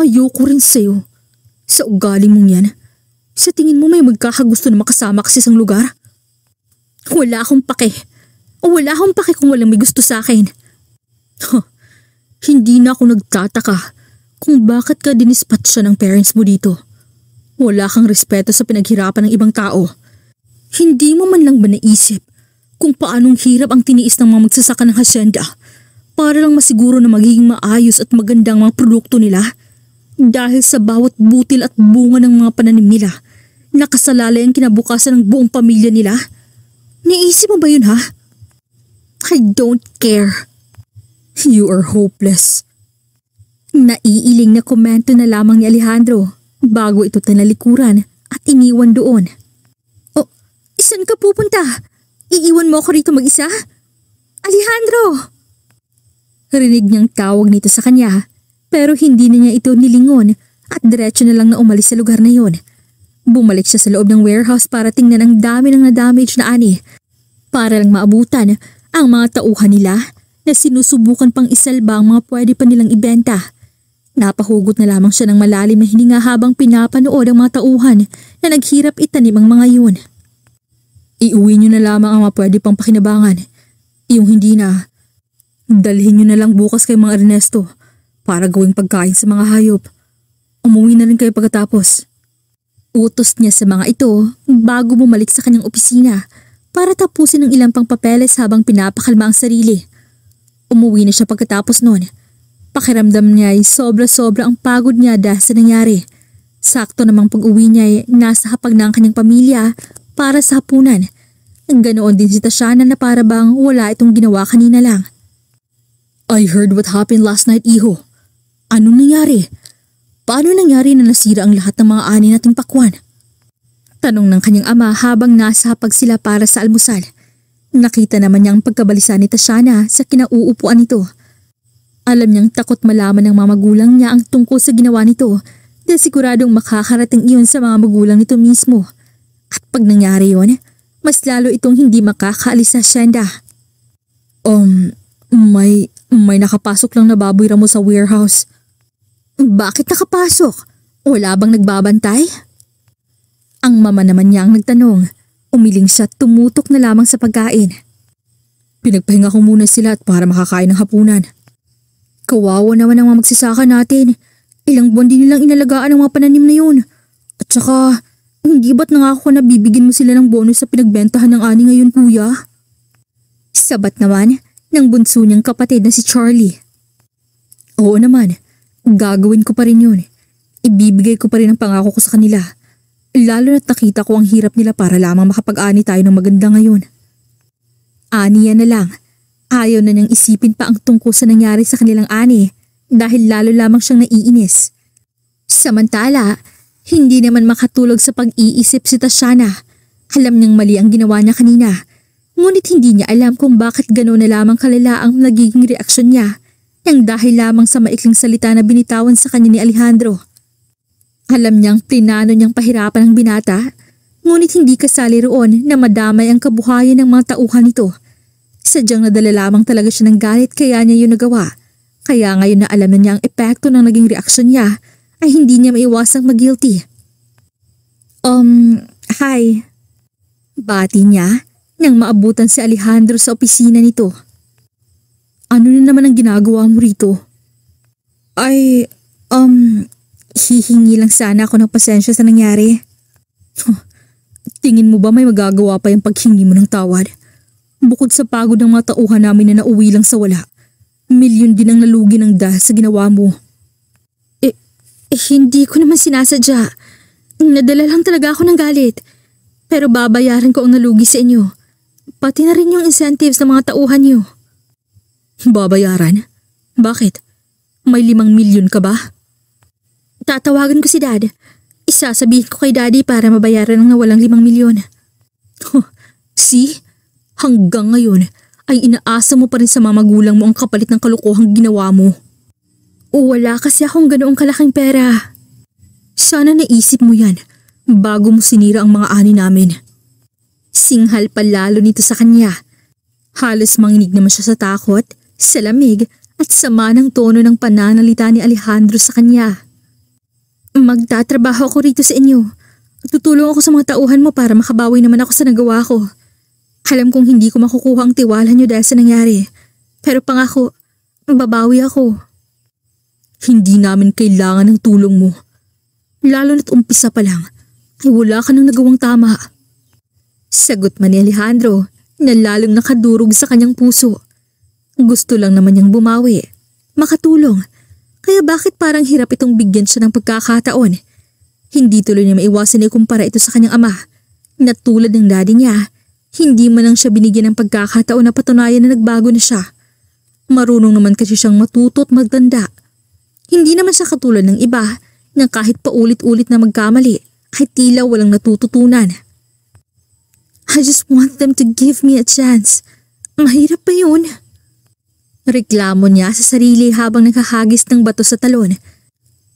ayoko rin sa'yo. Sa ugali mong yan. Sa tingin mo may magkakagusto na makasama ka sa isang lugar? Wala akong pake. O wala akong pake kung walang may gusto sa akin. Huh, hindi na ako nagtataka kung bakit ka dinispat siya ng parents mo dito. Wala kang respeto sa pinaghirapan ng ibang tao. Hindi mo man lang ba naisip kung paanong hirap ang tiniis ng mga magsasaka ng hasyenda para lang masiguro na magiging maayos at magandang mga produkto nila dahil sa bawat butil at bunga ng mga pananim nila nakasalalay ang kinabukasan ng buong pamilya nila. Niisip mo ba yun ha? I don't care. You are hopeless. Naiiling na komento na lamang ni Alejandro bago ito tanalikuran at iniwan doon. Oh, saan ka pupunta? Iiwan mo ako rito mag-isa? Alejandro! Rinig niyang tawag nito sa kanya pero hindi na niya ito nilingon at diretso na lang na umalis sa lugar na yon. Bumalik siya sa loob ng warehouse para tingnan ang dami ng na-damage na ani para lang maabutan ang mga tauhan nila na sinusubukan pang isalba ang mga pwede pa nilang ibenta. Napahugot na lamang siya ng malalim na hininga habang pinapanood ang mga tauhan na naghirap itanim ang mga yun. Iuwi nyo na lamang ang mapwede pang pakinabangan. Yung hindi na, dalhin nyo na lang bukas kay mga Ernesto para gawing pagkain sa mga hayop. Umuwi na rin kayo pagkatapos. Utos niya sa mga ito bago bumalik sa kanyang opisina para tapusin ang ilang pang papeles habang pinapakalma ang sarili. Umuwi na siya pagkatapos noon. Pakiramdam niya ay sobra-sobra ang pagod niya dahil sa nangyari. Sakto namang pag-uwi niya ay nasa hapag na ang kanyang pamilya para sa hapunan. Ganoon din si Tashana na para bang wala itong ginawa kanina lang. I heard what happened last night, Iho. Anong nangyari? Paano nangyari na nasira ang lahat ng mga ani nating pakwan? Tanong ng kanyang ama habang nasa hapag sila para sa almusal. Nakita naman niya ang pagkabalisa ni Tashana sa kinauupuan nito. Alam niyang takot malaman ng mga magulang niya ang tungkol sa ginawa nito dahil siguradong makakarating iyon sa mga magulang nito mismo. At pag nangyari yon, mas lalo itong hindi makakaalis sa Shenda. Um, may, may nakapasok lang na baboy ramo sa warehouse. Bakit nakapasok? Wala bang nagbabantay? Ang mama naman niya ang nagtanong. Umiling siya tumutok na lamang sa pagkain. Pinagpahinga ko muna sila at para makakain ng hapunan. Kawawa naman ang mga magsasaka natin. Ilang buwan din nilang inalagaan ang mga pananim na yun. At saka, hindi ba't nangako na bibigyan mo sila ng bonus sa pinagbentahan ng ani ngayon kuya? Sabat naman ng bunso niyang kapatid na si Charlie. Oo naman, gagawin ko pa rin yun. Ibibigay ko pa rin ang pangako ko sa kanila. Lalo na't nakita ko ang hirap nila para lamang makapag-ani tayo ng maganda ngayon. Aniya na lang. Ayaw na niyang isipin pa ang tungkol sa nangyari sa kanilang ani dahil lalo lamang siyang naiinis. Samantala, hindi naman makatulog sa pag-iisip si Tashana. Alam niyang mali ang ginawa niya kanina. Ngunit hindi niya alam kung bakit gano'n na lamang kalala ang nagiging reaksyon niya nang dahil lamang sa maikling salita na binitawan sa kanya ni Alejandro. Alam niyang plinano niyang pahirapan ang binata, ngunit hindi kasali roon na madamay ang kabuhayan ng mga tauhan nito. Sadyang nadala lamang talaga siya ng galit kaya niya yun nagawa. Kaya ngayon na alam niya ang epekto ng naging reaksyon niya ay hindi niya maiwasang mag-guilty. Um, hi. Bati niya nang maabutan si Alejandro sa opisina nito. Ano na naman ang ginagawa mo rito? Ay, um, hihingi lang sana ako ng pasensya sa nangyari. tingin mo ba may magagawa pa yung paghingi mo ng tawad? Bukod sa pagod ng mga tauhan namin na nauwi lang sa wala, milyon din ang nalugi ng dahil sa ginawa mo. Eh, hindi ko naman sinasadya. Nadala lang talaga ako ng galit. Pero babayaran ko ang nalugi sa inyo. Pati na rin yung incentives ng mga tauhan niyo. Babayaran? Bakit? May limang milyon ka ba? Tatawagan ko si dad. Isasabihin ko kay daddy para mabayaran ang nawalang limang milyon. see? Hanggang ngayon ay inaasa mo pa rin sa mga magulang mo ang kapalit ng kalukuhang ginawa mo. Wala kasi akong ganoong kalaking pera. Sana naisip mo yan bago mo sinira ang mga ani namin. Singhal pa lalo nito sa kanya. Halos manginig naman siya sa takot, sa lamig at sama ng tono ng pananalita ni Alejandro sa kanya. Magtatrabaho ako rito sa inyo. Tutulong ako sa mga tauhan mo para makabawi naman ako sa nagawa ko. Alam kong hindi ko makukuha ang tiwala niyo dahil sa nangyari. Pero pangako, babawi ako. Hindi namin kailangan ng tulong mo. Lalo na't umpisa pa lang ay wala ka nang nagawang tama. Sagot man ni Alejandro na lalong nakadurog sa kanyang puso. Gusto lang naman niyang bumawi, makatulong. Kaya bakit parang hirap itong bigyan siya ng pagkakataon? Hindi tuloy niya maiwasan na ikumpara ito sa kanyang ama na tulad ng daddy niya, hindi man lang siya binigyan ng pagkakataon na patunayan na nagbago na siya. Marunong naman kasi siyang matuto at magtanda hindi naman siya katulad ng iba na kahit paulit-ulit na magkamali ay tila walang natututunan. I just want them to give me a chance. Mahirap pa yun. Reklamo niya sa sarili habang nakahagis ng bato sa talon.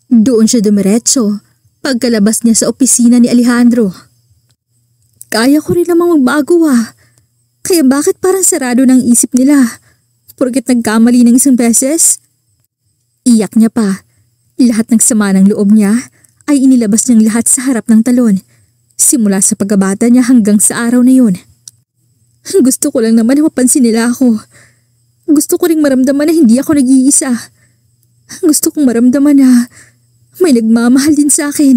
Doon siya dumiretso pagkalabas niya sa opisina ni Alejandro. Kaya ko rin namang magbago ah. Kaya bakit parang sarado ng isip nila? Porkit nagkamali ng isang beses? Iyak niya pa. Lahat ng sama ng loob niya ay inilabas niyang lahat sa harap ng talon. Simula sa pagkabata niya hanggang sa araw na yun. Gusto ko lang naman mapansin nila ako. Gusto ko ring maramdaman na hindi ako nag-iisa. Gusto kong maramdaman na may nagmamahal din sa akin.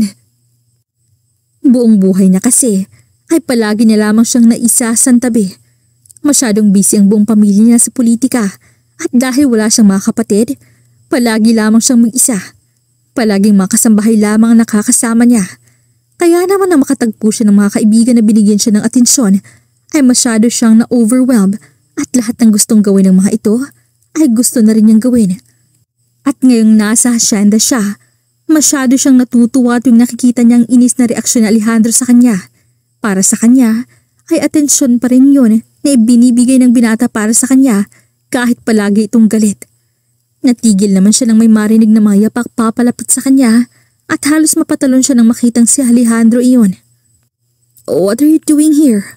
Buong buhay na kasi ay palagi niya lamang siyang naisa sa tabi. Masyadong busy ang buong pamilya niya sa politika at dahil wala siyang mga kapatid, Palagi lamang siyang mag-isa. Palaging makasambahay lamang ang nakakasama niya. Kaya naman na makatagpo siya ng mga kaibigan na binigyan siya ng atensyon ay masyado siyang na overwhelm at lahat ng gustong gawin ng mga ito ay gusto na rin niyang gawin. At ngayong nasa hasyenda siya, masyado siyang natutuwa tuwing nakikita niyang inis na reaksyon ni Alejandro sa kanya. Para sa kanya, ay atensyon pa rin yun na ibinibigay ng binata para sa kanya kahit palagi itong galit. Natigil naman siya nang may marinig na mga yapak papalapit sa kanya at halos mapatalon siya nang makitang si Alejandro iyon. What are you doing here?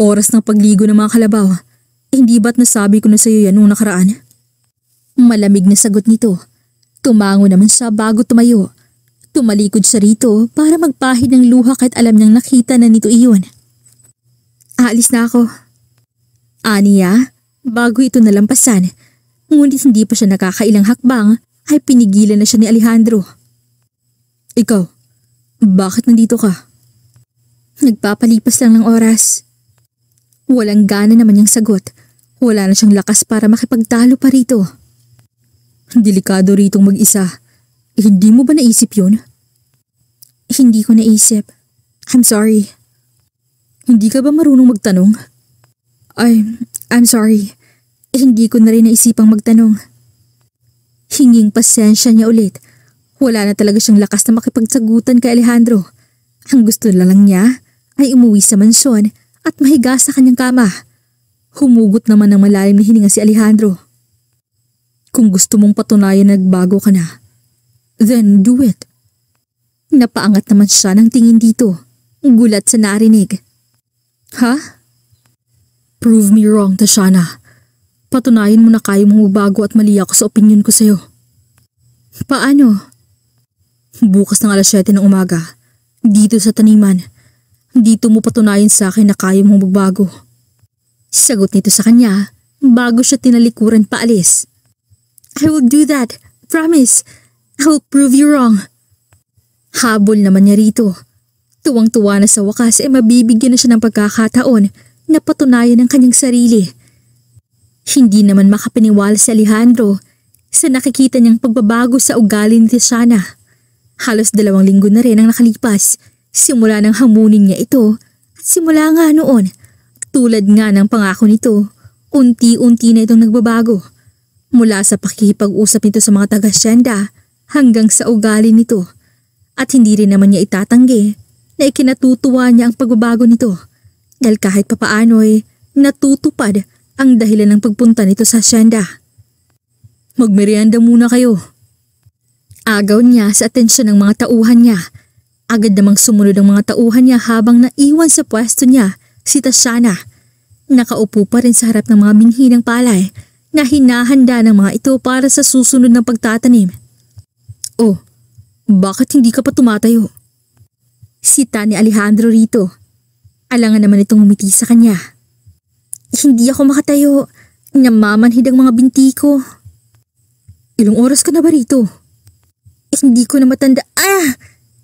Oras ng pagligo ng mga kalabaw. Eh, hindi ba't nasabi ko na sa iyo yan nung nakaraan? Malamig na sagot nito. Tumango naman siya bago tumayo. Tumalikod siya rito para magpahid ng luha kahit alam niyang nakita na nito iyon. Aalis na ako. Aniya, bago ito nalampasan, Ngunit hindi pa siya nakakailang hakbang ay pinigilan na siya ni Alejandro. Ikaw, bakit nandito ka? Nagpapalipas lang ng oras. Walang gana naman niyang sagot. Wala na siyang lakas para makipagtalo pa rito. Delikado ritong mag-isa. Eh, hindi mo ba naisip yun? Hindi ko naisip. I'm sorry. Hindi ka ba marunong magtanong? I'm, I'm sorry. Hindi ko na rin naisipang magtanong. Hinging pasensya niya ulit. Wala na talaga siyang lakas na makipagsagutan kay Alejandro. Ang gusto na lang niya ay umuwi sa mansyon at mahiga sa kanyang kama. Humugot naman ng malalim na hininga si Alejandro. Kung gusto mong patunayan na nagbago ka na, then do it. Napaangat naman siya ng tingin dito. Gulat sa narinig. Ha? Prove me wrong, Tashana. Patunayan mo na kaya mong magbago at mali ako sa opinion ko sa'yo. Paano? Bukas ng alas 7 ng umaga, dito sa taniman, dito mo patunayan sa akin na kaya mong magbago. Sagot nito sa kanya bago siya tinalikuran paalis. I will do that, promise. I will prove you wrong. Habol naman niya rito. Tuwang-tuwa na sa wakas ay eh mabibigyan na siya ng pagkakataon na patunayan ang kanyang sarili. Hindi naman makapaniwala si Alejandro sa nakikita niyang pagbabago sa ugali ni Tishana. Halos dalawang linggo na rin ang nakalipas simula ng hamunin niya ito at simula nga noon. Tulad nga ng pangako nito, unti-unti na itong nagbabago. Mula sa pakikipag-usap nito sa mga taga-syenda hanggang sa ugali nito. At hindi rin naman niya itatanggi na ikinatutuwa niya ang pagbabago nito. Dahil kahit papaano'y natutupad ang dahilan ng pagpunta nito sa asyenda. Magmerienda muna kayo. Agaw niya sa atensyon ng mga tauhan niya. Agad namang sumunod ang mga tauhan niya habang naiwan sa pwesto niya si Tashana. Nakaupo pa rin sa harap ng mga minhi ng palay na hinahanda ng mga ito para sa susunod ng pagtatanim. Oh, bakit hindi ka pa tumatayo? Sita ni Alejandro rito. Alangan naman itong umiti sa kanya. Hindi ako makatayo. Namamanhid ang mga binti ko. Ilang oras ka na ba rito? Eh, hindi ko na matanda. Ah!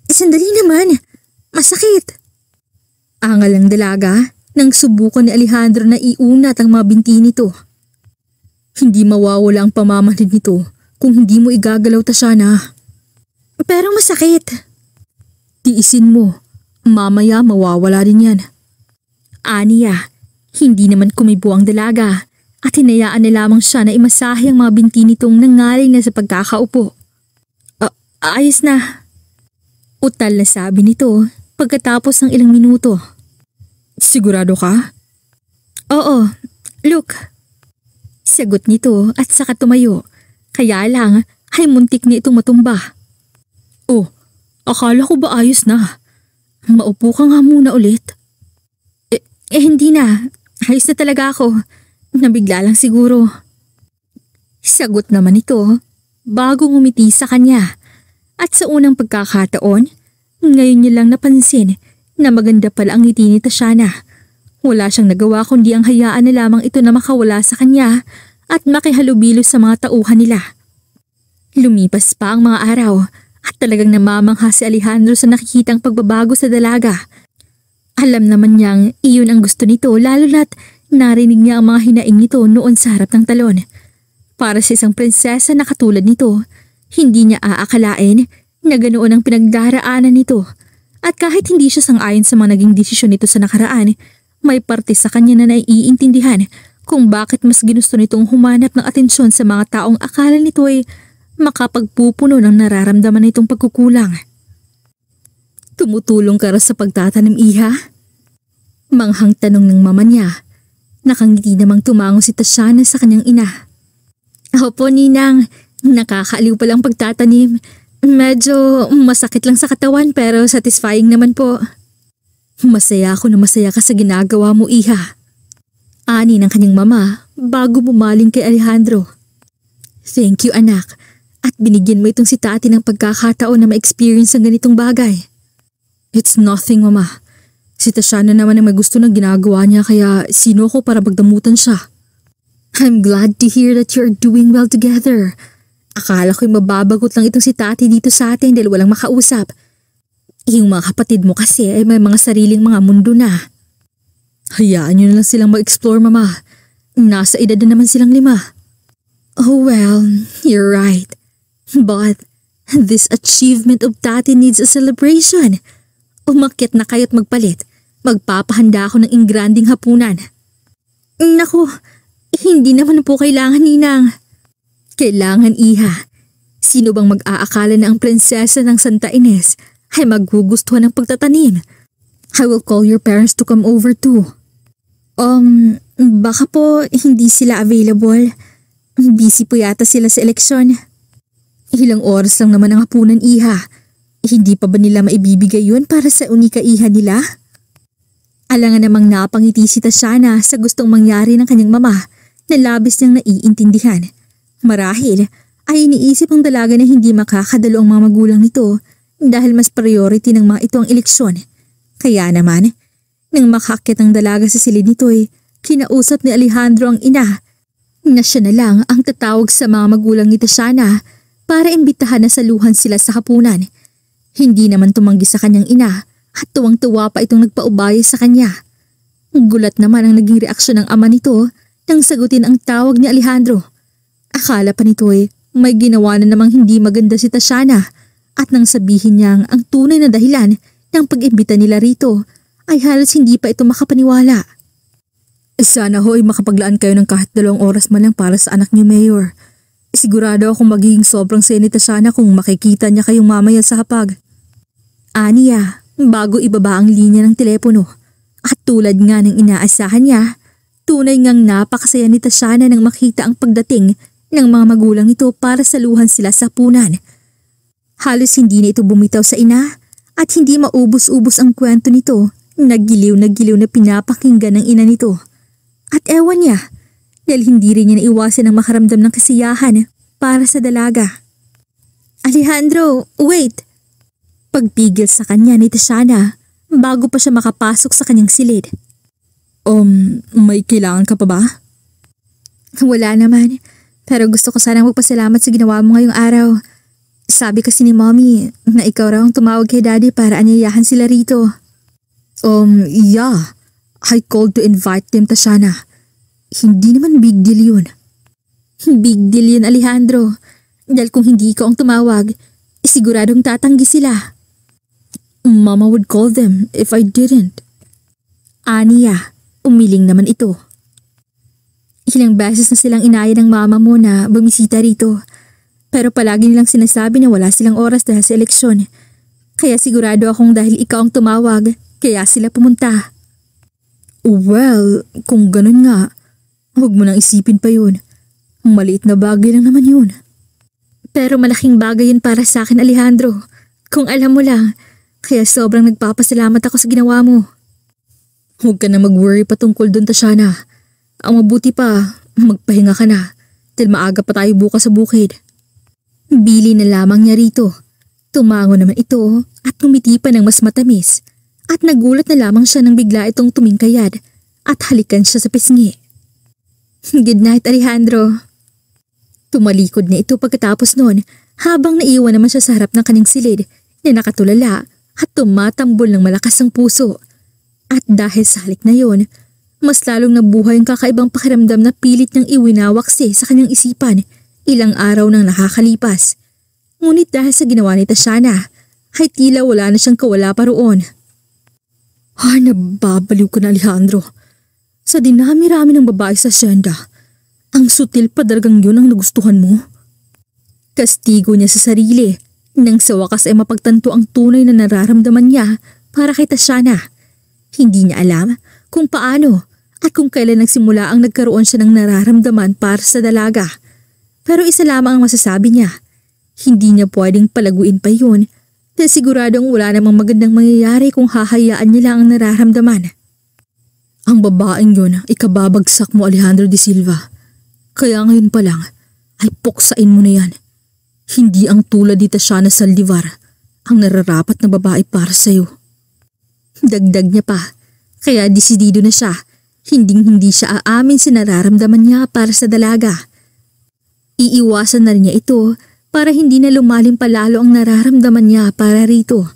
Eh, sandali naman! Masakit! Angal ang dalaga nang subukan ni Alejandro na iunat ang mga binti nito. Hindi mawawala ang pamamanhid nito kung hindi mo igagalaw ta siya na. Pero masakit. Tiisin mo. Mamaya mawawala rin yan. Aniya, hindi naman kumibo ang dalaga at hinayaan na lamang siya na imasahe ang mga binti nitong nangaling na sa pagkakaupo. Uh, ayos na. Utal na sabi nito pagkatapos ng ilang minuto. Sigurado ka? Oo, look. Sagot nito at saka tumayo. Kaya lang ay muntik na itong matumba. Oh, akala ko ba ayos na? Maupo ka nga muna ulit. Eh, eh hindi na, Surprise na talaga ako. Nabigla lang siguro. Sagot naman ito bago ngumiti sa kanya. At sa unang pagkakataon, ngayon niya lang napansin na maganda pala ang ngiti ni Tashana. Wala siyang nagawa kundi ang hayaan na lamang ito na makawala sa kanya at makihalubilo sa mga tauhan nila. Lumipas pa ang mga araw at talagang namamangha si Alejandro sa nakikitang pagbabago sa dalaga. Alam naman niyang iyon ang gusto nito lalo na't narinig niya ang mga hinaing nito noon sa harap ng talon. Para sa isang prinsesa na katulad nito, hindi niya aakalain na ganoon ang pinagdaraanan nito. At kahit hindi siya sangayon sa mga naging desisyon nito sa nakaraan, may parte sa kanya na naiintindihan kung bakit mas ginusto nitong humanap ng atensyon sa mga taong akala nito ay makapagpupuno ng nararamdaman nitong pagkukulang. Tumutulong ka ra sa pagtatanim iha? Manghang tanong ng mama niya. Nakangiti namang tumango si Tashana sa kanyang ina. Opo, Ninang. Nakakaaliw palang pagtatanim. Medyo masakit lang sa katawan pero satisfying naman po. Masaya ako na masaya ka sa ginagawa mo, iha. Ani ng kanyang mama bago bumaling kay Alejandro. Thank you, anak. At binigyan mo itong si tati ng pagkakataon na ma-experience ang ganitong bagay. It's nothing, Mama. Si Tashana naman ang may gusto ng ginagawa niya kaya sino ko para magdamutan siya. I'm glad to hear that you're doing well together. Akala ko'y mababagot lang itong si Tati dito sa atin dahil walang makausap. Yung mga kapatid mo kasi ay may mga sariling mga mundo na. Hayaan nyo na lang silang mag-explore, Mama. Nasa edad na naman silang lima. Oh well, you're right. But this achievement of Tati needs a celebration. Umakyat na kayo't magpalit. Magpapahanda ako ng ingranding hapunan. Naku, hindi naman po kailangan, Ninang. Kailangan, Iha. Sino bang mag-aakala na ang prinsesa ng Santa Ines ay magugustuhan ng pagtatanim? I will call your parents to come over too. Um, baka po hindi sila available. Busy po yata sila sa eleksyon. Ilang oras lang naman ang hapunan, Iha. Hindi pa ba nila maibibigay yun para sa unikaihan nila? Alangan namang napangiti si Tashana sa gustong mangyari ng kanyang mama na labis niyang naiintindihan. Marahil ay iniisip ang dalaga na hindi makakadalo ang mga magulang nito dahil mas priority ng mga ito ang eleksyon. Kaya naman, nang makakit ang dalaga sa silid nito'y kinausap ni Alejandro ang ina na siya na lang ang tatawag sa mga magulang ni Tashana para imbitahan na saluhan sila sa hapunan. Hindi naman tumanggi sa kanyang ina at tuwang-tuwa pa itong nagpaubaya sa kanya. Gulat naman ang naging reaksyon ng ama nito nang sagutin ang tawag ni Alejandro. Akala pa nito nito'y may ginawa na namang hindi maganda si Tashana at nang sabihin niyang ang tunay na dahilan ng pag-imbita nila rito ay halos hindi pa ito makapaniwala. Sana ho ay makapaglaan kayo ng kahit dalawang oras man lang para sa anak niyo, Mayor. Sigurado akong magiging sobrang senita sana kung makikita niya kayong mamaya sa hapag. Aniya bago ibaba ang linya ng telepono at tulad nga ng inaasahan niya, tunay ngang napakasaya ni Tashana nang makita ang pagdating ng mga magulang nito para saluhan sila sa punan. Halos hindi na ito bumitaw sa ina at hindi maubos-ubos ang kwento nito naggiliw na giliw na pinapakinggan ng ina nito. At ewan niya, dahil hindi rin niya naiwasan ang makaramdam ng kasiyahan para sa dalaga. Alejandro, wait! pagpigil sa kanya ni Tashana bago pa siya makapasok sa kanyang silid. Um, may kailangan ka pa ba? Wala naman, pero gusto ko sanang magpasalamat sa ginawa mo ngayong araw. Sabi kasi ni mommy na ikaw raw ang tumawag kay daddy para anyayahan sila rito. Um, yeah. I called to invite them, Tashana. Hindi naman big deal yun. Big deal yun, Alejandro. Dahil kung hindi ko ang tumawag, eh, siguradong tatanggi sila. Mama would call them if I didn't. Aniya, umiling naman ito. Ilang beses na silang inaya ng mama mo na bumisita rito. Pero palagi nilang sinasabi na wala silang oras dahil sa eleksyon. Kaya sigurado akong dahil ikaw ang tumawag, kaya sila pumunta. Well, kung ganun nga, huwag mo nang isipin pa yun. Ang maliit na bagay lang naman yun. Pero malaking bagay yun para sa akin, Alejandro. Kung alam mo lang, kaya sobrang nagpapasalamat ako sa ginawa mo. Huwag ka na mag-worry pa tungkol doon, Tashana. Ang mabuti pa, magpahinga ka na. Dahil maaga pa tayo bukas sa bukid. Bili na lamang niya rito. Tumango naman ito at ngumiti pa ng mas matamis. At nagulat na lamang siya nang bigla itong tumingkayad at halikan siya sa pisngi. [LAUGHS] Good night, Alejandro. Tumalikod na ito pagkatapos noon habang naiwan naman siya sa harap ng kaning silid na nakatulala at tumatambol ng malakas ang puso. At dahil sa halik na yon, mas lalong nabuhay ang kakaibang pakiramdam na pilit niyang iwinawakse sa kanyang isipan ilang araw nang nakakalipas. Ngunit dahil sa ginawa ni Tashana, ay tila wala na siyang kawala pa roon. Ay, nababaliw ko na Alejandro. Sa dinami-rami ng babae sa syenda, ang sutil pa dalagang yun ang nagustuhan mo. Kastigo niya sa sarili nang sa wakas ay mapagtanto ang tunay na nararamdaman niya para kay Tashana. Hindi niya alam kung paano at kung kailan nagsimula ang nagkaroon siya ng nararamdaman para sa dalaga. Pero isa lamang ang masasabi niya. Hindi niya pwedeng palaguin pa yun dahil siguradong wala namang magandang mangyayari kung hahayaan niya lang ang nararamdaman. Ang babaeng yun, ikababagsak mo Alejandro de Silva. Kaya ngayon pa lang, ay puksain mo na yan. Hindi ang tulad ni Tashana Saldivar ang nararapat na babae para sa'yo. Dagdag niya pa, kaya disidido na siya. Hinding-hindi siya aamin sa nararamdaman niya para sa dalaga. Iiwasan na rin niya ito para hindi na lumalim palalo ang nararamdaman niya para rito.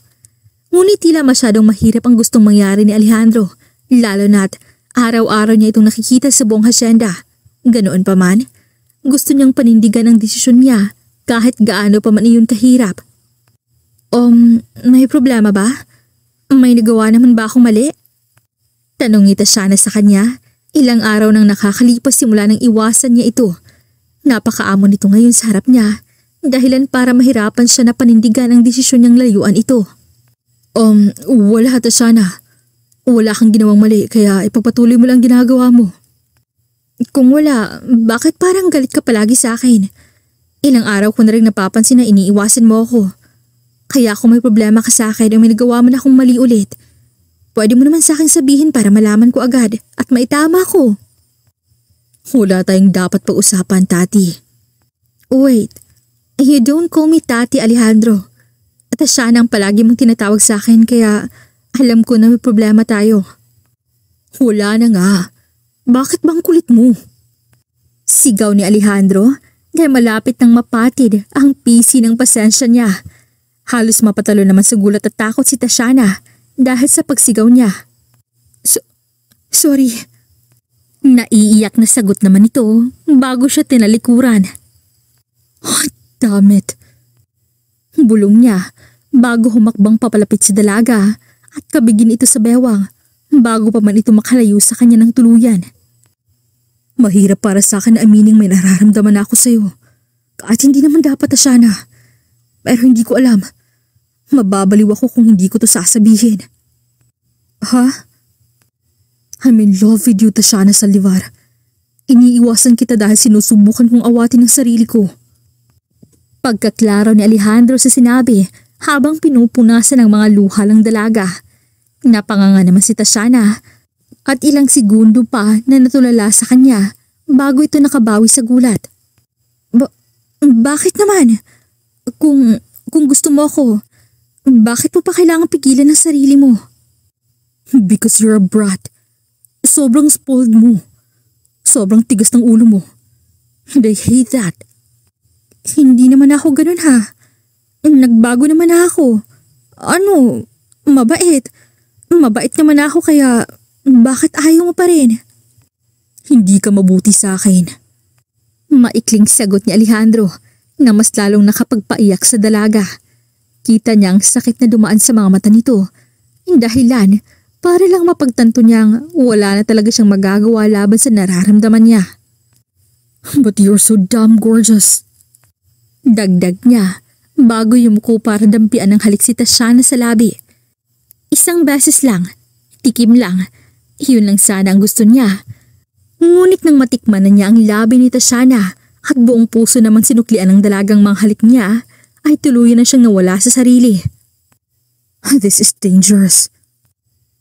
Ngunit tila masyadong mahirap ang gustong mangyari ni Alejandro, lalo na't araw-araw niya itong nakikita sa buong hasyenda. Ganoon pa man, gusto niyang panindigan ang desisyon niya kahit gaano pa man iyon kahirap. Um, may problema ba? May nagawa naman ba akong mali? Tanong ni Tashana sa kanya, ilang araw nang nakakalipas simula nang iwasan niya ito. Napakaamon nito ngayon sa harap niya, dahilan para mahirapan siya na panindigan ang desisyon niyang layuan ito. Um, wala Tashana. Wala kang ginawang mali kaya ipagpatuloy mo lang ginagawa mo. Kung wala, bakit parang galit ka palagi sa akin? Ilang araw ko na rin napapansin na iniiwasan mo ako. Kaya kung may problema ka sa akin o may nagawa mo na akong mali ulit, pwede mo naman sa akin sabihin para malaman ko agad at maitama ko. Wala tayong dapat pag-usapan, Tati. Wait, you don't call me Tati Alejandro. At siya ang palagi mong tinatawag sa akin kaya alam ko na may problema tayo. Wala na nga. Bakit bang kulit mo? Sigaw ni Alejandro dahil malapit nang mapatid ang pisi ng pasensya niya. Halos mapatalo naman sa gulat at takot si Tashana dahil sa pagsigaw niya. So, sorry. Naiiyak na sagot naman ito bago siya tinalikuran. Oh, damn it. Bulong niya bago humakbang papalapit si dalaga at kabigin ito sa bewang bago pa man ito makalayo sa kanya ng tuluyan. Mahirap para sa akin na amining may nararamdaman ako sa'yo. At hindi naman dapat, Ashana. Pero hindi ko alam. Mababaliw ako kung hindi ko to sasabihin. Ha? I'm in love with you, Tashana Salivar. Iniiwasan kita dahil sinusubukan kong awatin ang sarili ko. Pagkaklaro ni Alejandro sa sinabi habang pinupunasan ng mga luha ng dalaga. Napanganga naman si Tashana at ilang segundo pa na natulala sa kanya bago ito nakabawi sa gulat. Ba bakit naman? Kung, kung gusto mo ako, bakit mo pa kailangan pigilan ang sarili mo? Because you're a brat. Sobrang spoiled mo. Sobrang tigas ng ulo mo. And I hate that. Hindi naman ako ganun ha. Nagbago naman ako. Ano, mabait. Mabait naman ako kaya bakit ayaw mo pa rin? Hindi ka mabuti sa akin. Maikling sagot ni Alejandro na mas lalong nakapagpaiyak sa dalaga. Kita niya ang sakit na dumaan sa mga mata nito. Ang dahilan para lang mapagtanto niyang wala na talaga siyang magagawa laban sa nararamdaman niya. But you're so damn gorgeous. Dagdag niya bago yumuko para dampian ang halik si Tashana sa labi. Isang beses lang, tikim lang, iyon lang sana ang gusto niya. Ngunit nang matikman na niya ang labi ni Tashana at buong puso naman sinuklian ng dalagang manghalik niya, ay tuluyan na siyang nawala sa sarili. This is dangerous.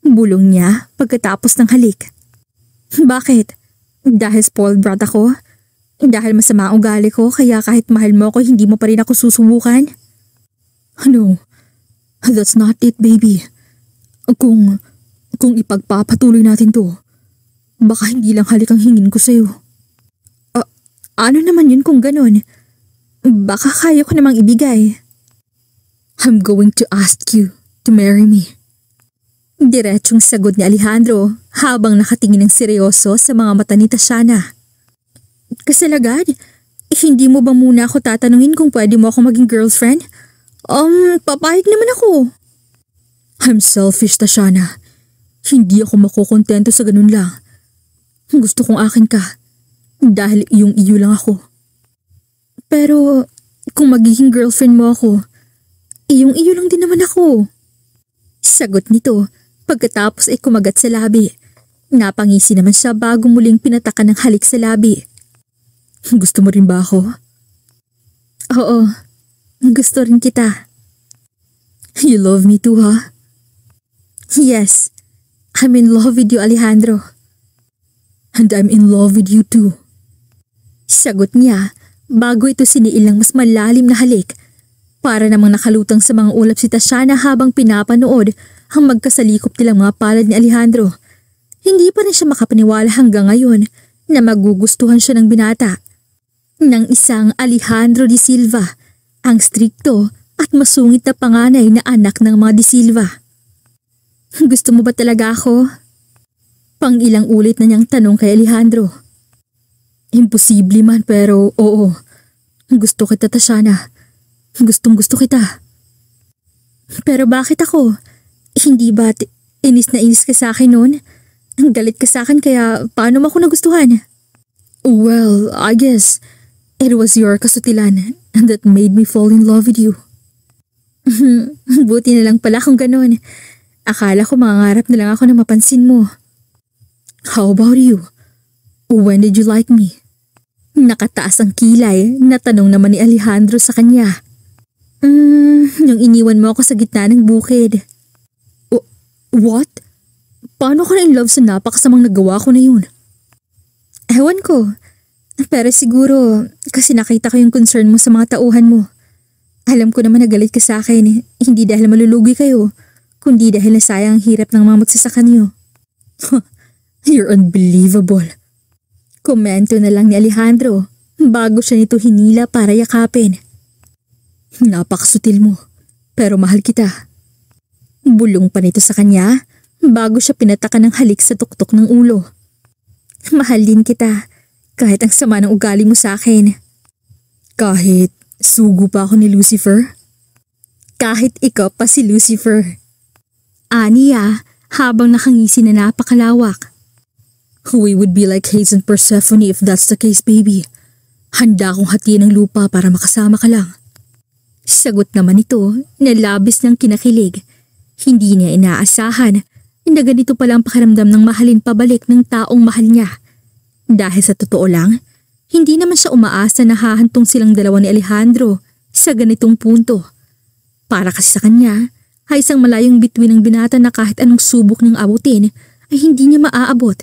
Bulong niya pagkatapos ng halik. Bakit? Dahil spoiled brat ako? Dahil masama ang ugali ko kaya kahit mahal mo ako hindi mo pa rin ako susubukan? No, that's not it baby. Kung kung ipagpapatuloy natin to, baka hindi lang halik ang hingin ko sa'yo. Uh, ano naman yun kung ganon? Baka kaya ko namang ibigay. I'm going to ask you to marry me. Diretsong sagot ni Alejandro habang nakatingin ng seryoso sa mga mata ni Tashana. Kasalagad, hindi mo ba muna ako tatanungin kung pwede mo ako maging girlfriend? Um, papayag naman ako. I'm selfish, Tashana. Hindi ako makukontento sa ganun lang. Gusto kong akin ka. Dahil iyong iyo lang ako. Pero kung magiging girlfriend mo ako, iyong iyo lang din naman ako. Sagot nito pagkatapos ay kumagat sa labi. Napangisi naman siya bago muling pinatakan ng halik sa labi. Gusto mo rin ba ako? Oo, gusto rin kita. You love me too, ha? Yes, I'm in love with you, Alejandro. And I'm in love with you too. Sagot niya bago ito siniilang mas malalim na halik para namang nakalutang sa mga ulap si Tashana habang pinapanood ang magkasalikop nilang mga palad ni Alejandro. Hindi pa rin siya makapaniwala hanggang ngayon na magugustuhan siya ng binata. Ng isang Alejandro de Silva, ang strikto at masungit na panganay na anak ng mga de Silva. [LAUGHS] Gusto mo ba talaga ako? Pang ilang ulit na niyang tanong kay Alejandro. Imposible man pero oo. Gusto kita Tashana. Gustong gusto kita. Pero bakit ako? Hindi ba inis na inis ka sa akin noon? Galit ka sa akin kaya paano mo ako nagustuhan? Well, I guess it was your kasutilan that made me fall in love with you. [LAUGHS] Buti na lang pala kung ganun. Akala ko mangangarap na lang ako na mapansin mo. How about you? When did you like me? Nakataas ang kilay na tanong naman ni Alejandro sa kanya. Mm, nung iniwan mo ako sa gitna ng bukid. O, what? Paano ka na-in love sa napakasamang nagawa ko na yun? Ewan ko. Pero siguro, kasi nakita ko yung concern mo sa mga tauhan mo. Alam ko naman na galit ka sa akin, hindi dahil malulugi kayo kundi dahil nasayang ang hirap ng mga magsasaka niyo. [LAUGHS] You're unbelievable. Komento na lang ni Alejandro bago siya nito hinila para yakapin. Napakasutil mo, pero mahal kita. Bulong pa nito sa kanya bago siya pinataka ng halik sa tuktok ng ulo. Mahal din kita kahit ang sama ng ugali mo sa akin. Kahit sugo pa ako ni Lucifer? Kahit ikaw pa si Lucifer. Aniya ah, habang nakangisi na napakalawak. We would be like Hades and Persephone if that's the case, baby. Handa akong hatiin ang lupa para makasama ka lang. Sagot naman ito na labis ng kinakilig. Hindi niya inaasahan na ganito pala ang pakiramdam ng mahalin pabalik ng taong mahal niya. Dahil sa totoo lang, hindi naman siya umaasa na hahantong silang dalawa ni Alejandro sa ganitong punto. Para kasi sa kanya, ay isang malayong bituin ng binata na kahit anong subok ng abutin ay hindi niya maaabot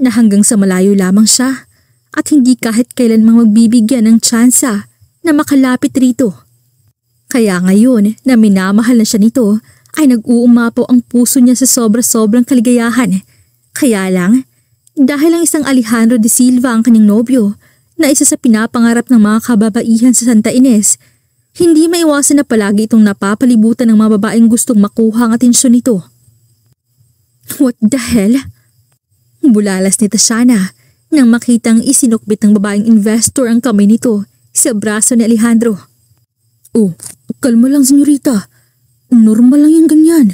na hanggang sa malayo lamang siya at hindi kahit kailan kailanmang magbibigyan ng tsansa na makalapit rito. Kaya ngayon na minamahal na siya nito ay nag-uumapo ang puso niya sa sobra-sobrang kaligayahan. Kaya lang, dahil lang isang Alejandro de Silva ang kanyang nobyo na isa sa pinapangarap ng mga kababaihan sa Santa Ines hindi maiwasan na palagi itong napapalibutan ng mga babaeng gustong makuha ang atensyon nito. What the hell? Bulalas ni Tashana nang makitang isinukbit ng babaeng investor ang kamay nito sa braso ni Alejandro. Oh, kalma lang senyorita. Normal lang yung ganyan.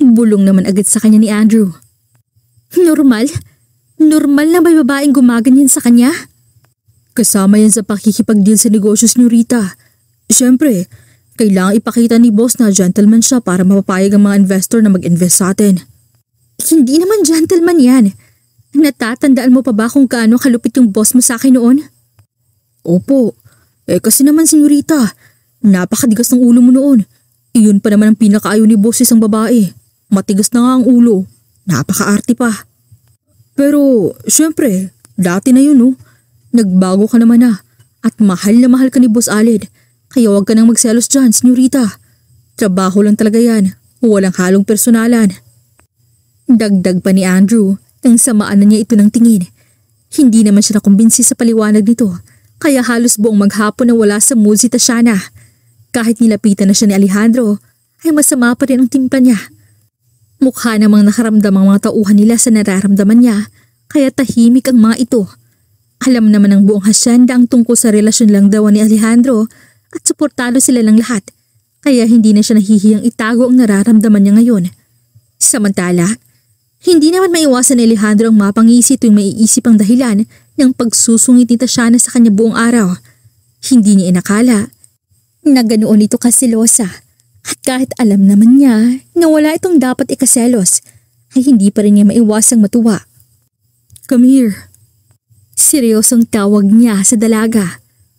Bulong naman agad sa kanya ni Andrew. Normal? Normal na may babaeng gumaganyan sa kanya? Kasama yan sa pakikipag-deal sa negosyo, senyorita. Siyempre, kailangan ipakita ni boss na gentleman siya para mapapayag ang mga investor na mag-invest sa atin. Hindi naman gentleman yan. Natatandaan mo pa ba kung kaano kalupit yung boss mo sa akin noon? Opo. Eh kasi naman senyorita, napakadigas ng ulo mo noon. Iyon pa naman ang pinakaayo ni boss isang babae. Matigas na nga ang ulo. Napakaarte pa. Pero, syempre, dati na yun no. Nagbago ka naman ah. At mahal na mahal ka ni Boss Alid. Kaya huwag ka nang magselos dyan, senyorita. Trabaho lang talaga yan. Walang halong personalan. Dagdag pa ni Andrew nang samaan na niya ito ng tingin. Hindi naman siya nakumbinsi sa paliwanag nito kaya halos buong maghapon na wala sa mood si Tashana. Kahit nilapitan na siya ni Alejandro ay masama pa rin ang timpla niya. Mukha namang nakaramdam ang mga tauhan nila sa nararamdaman niya kaya tahimik ang mga ito. Alam naman ng buong hasyanda ang tungkol sa relasyon lang daw ni Alejandro at suportalo sila ng lahat kaya hindi na siya nahihiyang itago ang nararamdaman niya ngayon. Samantala, hindi naman maiwasan ni Alejandro ang mapangisi tuwing maiisip ang dahilan ng pagsusungit ni Tashana sa kanya buong araw. Hindi niya inakala na ganoon ito kasilosa at kahit alam naman niya na wala itong dapat ikaselos ay hindi pa rin niya maiwasang matuwa. Come here. Seryosong tawag niya sa dalaga.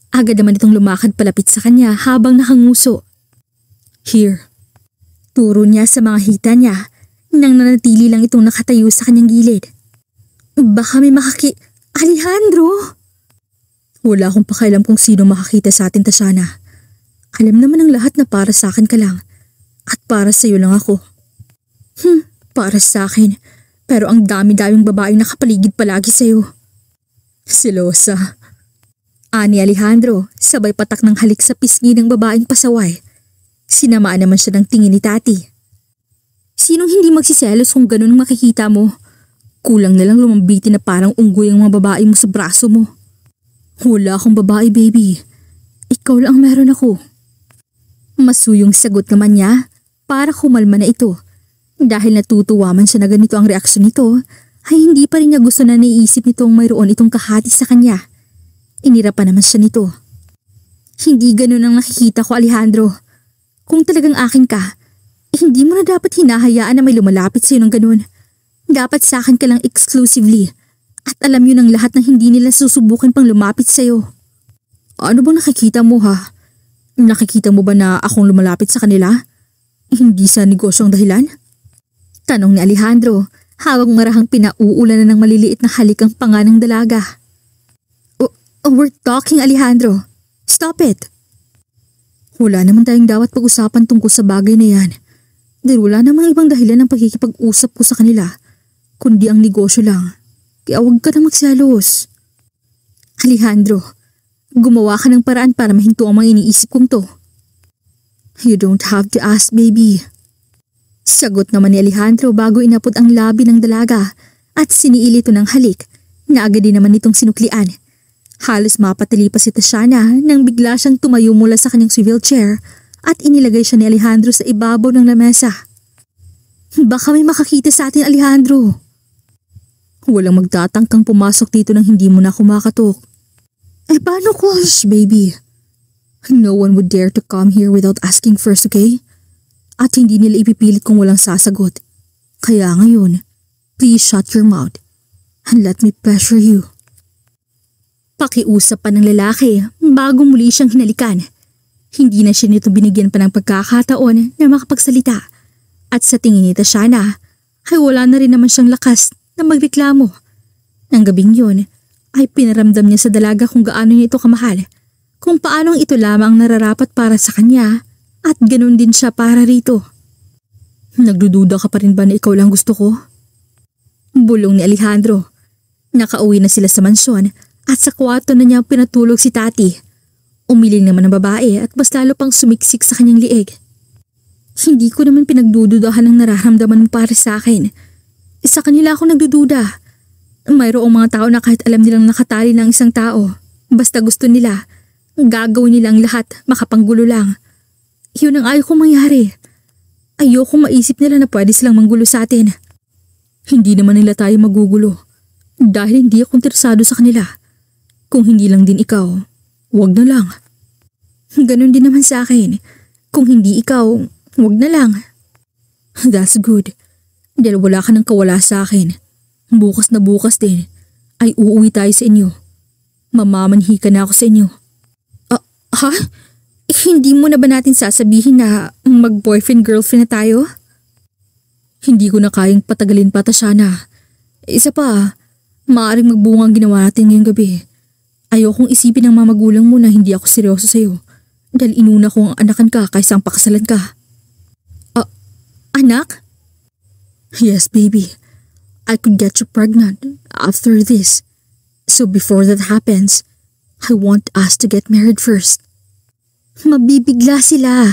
Agad naman itong lumakad palapit sa kanya habang nakanguso. Here. Turo niya sa mga hita niya nang nanatili lang itong nakatayo sa kanyang gilid. Baka may makaki... Alejandro! Wala akong pakialam kung sino makakita sa atin, Tasana. Alam naman ng lahat na para sa akin ka lang. At para sa iyo lang ako. Hmm, para sa akin. Pero ang dami-daming babaeng nakapaligid palagi sa iyo. Silosa. Ani Alejandro, sabay patak ng halik sa pisngi ng babaeng pasaway. Sinamaan naman siya ng tingin ni Tati. Sinong hindi magsiselos kung ganun makikita mo? Kulang na lang lumambiti na parang unggoy ang mga babae mo sa braso mo. Wala akong babae, baby. Ikaw lang meron ako. Masuyong sagot naman niya para kumalma na ito. Dahil natutuwa man siya na ganito ang reaksyon nito, ay hindi pa rin niya gusto na naiisip nitong mayroon itong kahati sa kanya. Inira pa naman siya nito. Hindi ganun ang nakikita ko Alejandro. Kung talagang akin ka, eh hindi mo na dapat hinahayaan na may lumalapit sa'yo ng ganun. Dapat sa akin ka lang exclusively. At alam yun ang lahat na hindi nila susubukan pang lumapit sa'yo. Ano bang nakikita mo ha? Nakikita mo ba na akong lumalapit sa kanila? Hindi sa negosyo ang dahilan? Tanong ni Alejandro, hawang marahang pinauulan na ng maliliit na halik ang panga ng dalaga. Oh, we're talking, Alejandro. Stop it. Wala naman tayong dapat pag-usapan tungkol sa bagay na yan. Dahil wala namang ibang dahilan ng pakikipag-usap ko sa kanila, kundi ang negosyo lang. Kaya huwag ka na magsalos. Alejandro, gumawa ka ng paraan para mahinto ang mga iniisip kong to. You don't have to ask, baby. Sagot naman ni Alejandro bago inapot ang labi ng dalaga at siniilito ng halik na agad din naman itong sinuklian Halos mapatali pa si Tashana nang bigla siyang tumayo mula sa kanyang swivel chair at inilagay siya ni Alejandro sa ibabaw ng lamesa. Baka may makakita sa atin Alejandro. Walang magtatangkang pumasok dito nang hindi mo na kumakatok. Eh paano ko? Shh, baby. No one would dare to come here without asking first, okay? At hindi nila ipipilit kung walang sasagot. Kaya ngayon, please shut your mouth and let me pressure you. Pakiusap pa ng lalaki bago muli siyang hinalikan. Hindi na siya nito binigyan pa ng pagkakataon na makapagsalita. At sa tingin ni Tashana, ay wala na rin naman siyang lakas na magreklamo. Nang gabing yun, ay pinaramdam niya sa dalaga kung gaano niya ito kamahal. Kung paanong ito lamang nararapat para sa kanya at ganun din siya para rito. Nagdududa ka pa rin ba na ikaw lang gusto ko? Bulong ni Alejandro. Nakauwi na sila sa mansyon at sa kwarto na niya pinatulog si Tati. Umiling naman ang babae at mas lalo pang sumiksik sa kanyang liig. Hindi ko naman pinagdududahan ang nararamdaman mo para sa akin. Sa kanila ako nagdududa. Mayroong mga tao na kahit alam nilang nakatali ng isang tao, basta gusto nila, gagawin nilang lahat, makapanggulo lang. Yun ang ayaw kong mangyari. Ayoko maisip nila na pwede silang manggulo sa atin. Hindi naman nila tayo magugulo. Dahil hindi ako tirsado sa kanila. Kung hindi lang din ikaw, wag na lang. Ganon din naman sa akin. Kung hindi ikaw, wag na lang. That's good. Dahil wala ka ng kawala sa akin. Bukas na bukas din ay uuwi tayo sa inyo. Mamamanhi ka na ako sa inyo. Uh, ha? Hindi mo na ba natin sasabihin na mag-boyfriend-girlfriend na tayo? Hindi ko na kayang patagalin pa ta siya na. Isa pa, maaaring magbunga ang ginawa natin ngayong gabi. Ayokong isipin ng mga magulang mo na hindi ako seryoso sa'yo. Dahil inuna ko ang anakan ka kaysa ang pakasalan ka. Uh, anak? Yes, baby. I could get you pregnant after this. So before that happens, I want us to get married first. Mabibigla sila.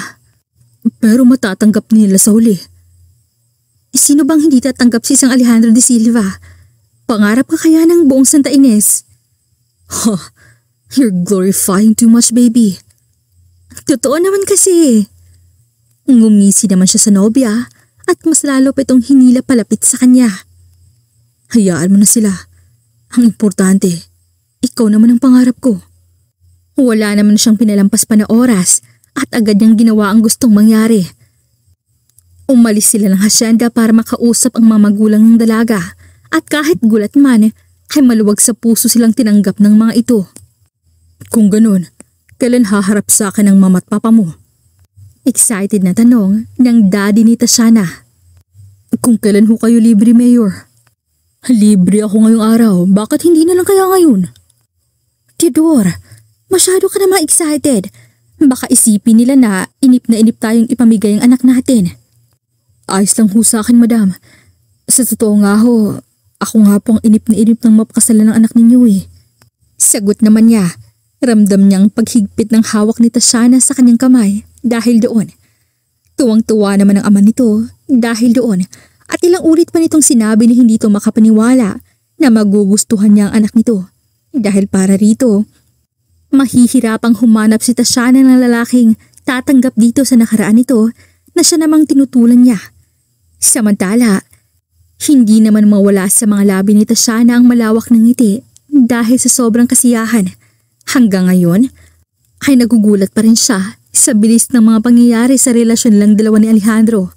Pero matatanggap nila sa huli. Sino bang hindi tatanggap si isang Alejandro de Silva? Pangarap ka kaya ng buong Santa Ines? Huh, you're glorifying too much, baby. Totoo naman kasi. Eh. Ngumisi naman siya sa nobya at mas lalo pa itong hinila palapit sa kanya. Hayaan mo na sila. Ang importante, ikaw naman ang pangarap ko. Wala naman siyang pinalampas pa na oras at agad niyang ginawa ang gustong mangyari. Umalis sila ng hasyenda para makausap ang mga magulang ng dalaga at kahit gulat man ay maluwag sa puso silang tinanggap ng mga ito. Kung ganun, kailan haharap sa akin ang mama't papa mo? Excited na tanong ng daddy ni Tashana. Kung kailan ho kayo libre, Mayor? Libre ako ngayong araw, bakit hindi na lang kaya ngayon? Tidor, masyado ka na ma-excited. Baka isipin nila na inip na inip tayong ipamigay ang anak natin. Ayos lang ho sa akin, madam. Sa totoo nga ho, ako nga po ang inip na inip ng mapakasalan ng anak ninyo eh. Sagot naman niya. Ramdam niyang paghigpit ng hawak ni Tashana sa kanyang kamay dahil doon. Tuwang-tuwa naman ang ama nito dahil doon at ilang ulit pa nitong sinabi na hindi to makapaniwala na magugustuhan niya ang anak nito. Dahil para rito, mahihirapang humanap si Tashana ng lalaking tatanggap dito sa nakaraan nito na siya namang tinutulan niya. Samantala, hindi naman mawala sa mga labi ni Tashana ang malawak ng ngiti dahil sa sobrang kasiyahan. Hanggang ngayon, ay nagugulat pa rin siya sa bilis ng mga pangyayari sa relasyon lang dalawa ni Alejandro.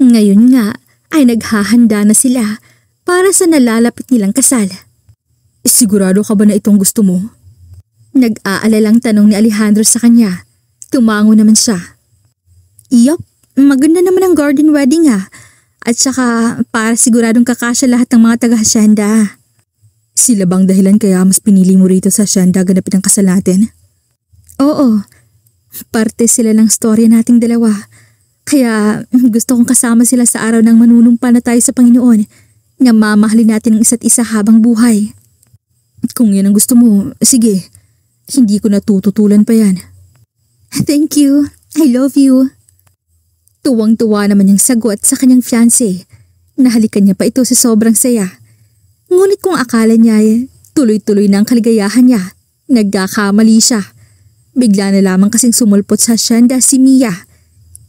Ngayon nga ay naghahanda na sila para sa nalalapit nilang kasal. Sigurado ka ba na itong gusto mo? Nag-aalalang tanong ni Alejandro sa kanya. Tumango naman siya. Yup, maganda naman ang garden wedding ah. At saka para siguradong kakasya lahat ng mga taga-hasyenda. Sila bang dahilan kaya mas pinili mo rito sa hasyenda ganapin ang kasal natin? Oo, parte sila ng storya nating dalawa. Kaya gusto kong kasama sila sa araw ng manunumpa na tayo sa Panginoon na mamahalin natin ang isa't isa habang buhay. Kung yan ang gusto mo, sige. Hindi ko natututulan pa yan. Thank you. I love you. Tuwang-tuwa naman yung sagot sa kanyang fiancé. Nahalikan niya pa ito sa sobrang saya. Ngunit kung akala niya eh, tuloy-tuloy na ang kaligayahan niya, nagkakamali siya. Bigla na lamang kasing sumulpot sa hasyenda si Mia,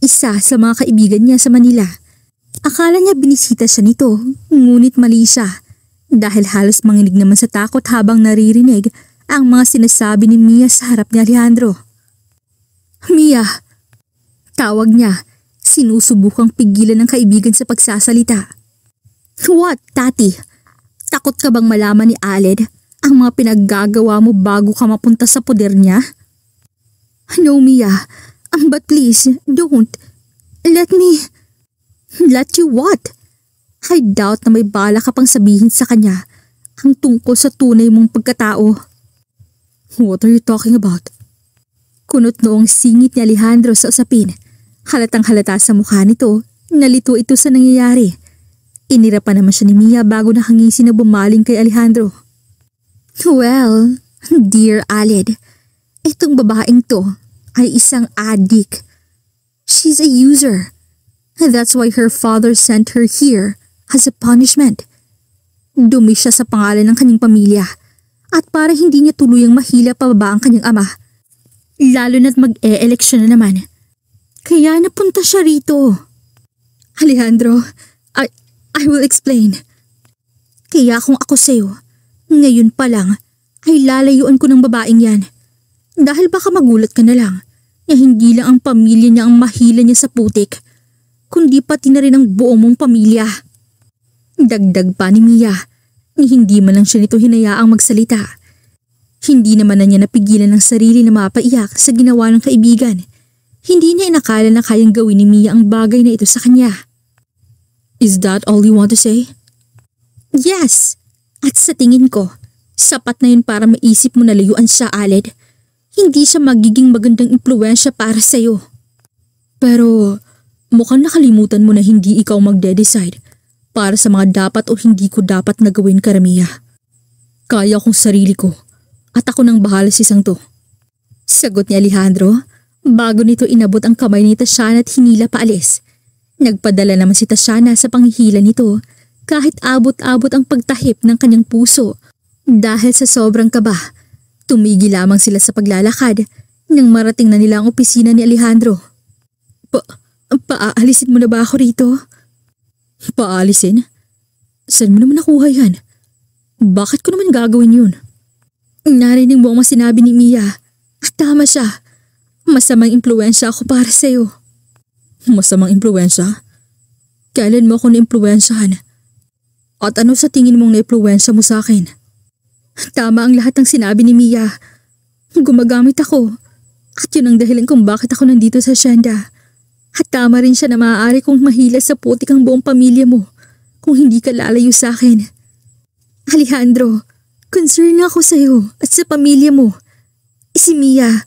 isa sa mga kaibigan niya sa Manila. Akala niya binisita siya nito, ngunit mali siya. Dahil halos manginig naman sa takot habang naririnig ang mga sinasabi ni Mia sa harap ni Alejandro. Mia! Tawag niya Sinusubukang pigilan ng kaibigan sa pagsasalita. What, Tati? Takot ka bang malaman ni Aled ang mga pinaggagawa mo bago ka mapunta sa poder niya? No, Mia. Um, but please, don't. Let me... Let you what? I doubt na may bala ka pang sabihin sa kanya ang tungkol sa tunay mong pagkatao. What are you talking about? Kunot noong singit ni Alejandro sa usapin Halatang halata sa mukha nito, nalito ito sa nangyayari. Inira pa naman siya ni Mia bago nakangisi na bumaling kay Alejandro. Well, dear Alid, itong babaeng to ay isang addict. She's a user. That's why her father sent her here as a punishment. Dumi siya sa pangalan ng kanyang pamilya at para hindi niya tuluyang mahila pababa ang kanyang ama. Lalo na't mag e election na naman. Kaya napunta siya rito. Alejandro, I, I will explain. Kaya kung ako sa'yo, ngayon pa lang, ay lalayuan ko ng babaeng yan. Dahil baka magulat ka na lang na hindi lang ang pamilya niya ang mahila niya sa putik, kundi pati na rin ang buong mong pamilya. Dagdag pa ni Mia, ni hindi man lang siya nito hinayaang magsalita. Hindi naman na niya napigilan ang sarili na mapaiyak sa ginawa ng kaibigan hindi niya inakala na kayang gawin ni Mia ang bagay na ito sa kanya. Is that all you want to say? Yes. At sa tingin ko, sapat na yun para maisip mo na layuan siya, Aled. Hindi siya magiging magandang impluensya para sa'yo. Pero mukhang nakalimutan mo na hindi ikaw magde-decide para sa mga dapat o hindi ko dapat na gawin karamiya. Kaya kong sarili ko at ako nang bahala sa isang to. Sagot ni Alejandro Bago nito inabot ang kamay ni Tashana at hinila paalis. Nagpadala naman si Tashana sa panghihila nito kahit abot-abot ang pagtahip ng kanyang puso. Dahil sa sobrang kaba, tumigil lamang sila sa paglalakad nang marating na nila ang opisina ni Alejandro. Pa paaalisin mo na ba ako rito? Paalisin? Saan mo naman nakuha yan? Bakit ko naman gagawin yun? Narinig mo ang sinabi ni Mia. tama siya. Masamang impluensya ako para sa'yo. Masamang impluensya? Kailan mo ako naimpluensyahan? At ano sa tingin mong naimpluensya mo sa akin? Tama ang lahat ng sinabi ni Mia. Gumagamit ako. At yun ang dahilan kung bakit ako nandito sa Shanda. At tama rin siya na maaari kong mahila sa putik ang buong pamilya mo kung hindi ka lalayo sa akin. Alejandro, concern ako sa iyo at sa pamilya mo. Si Mia,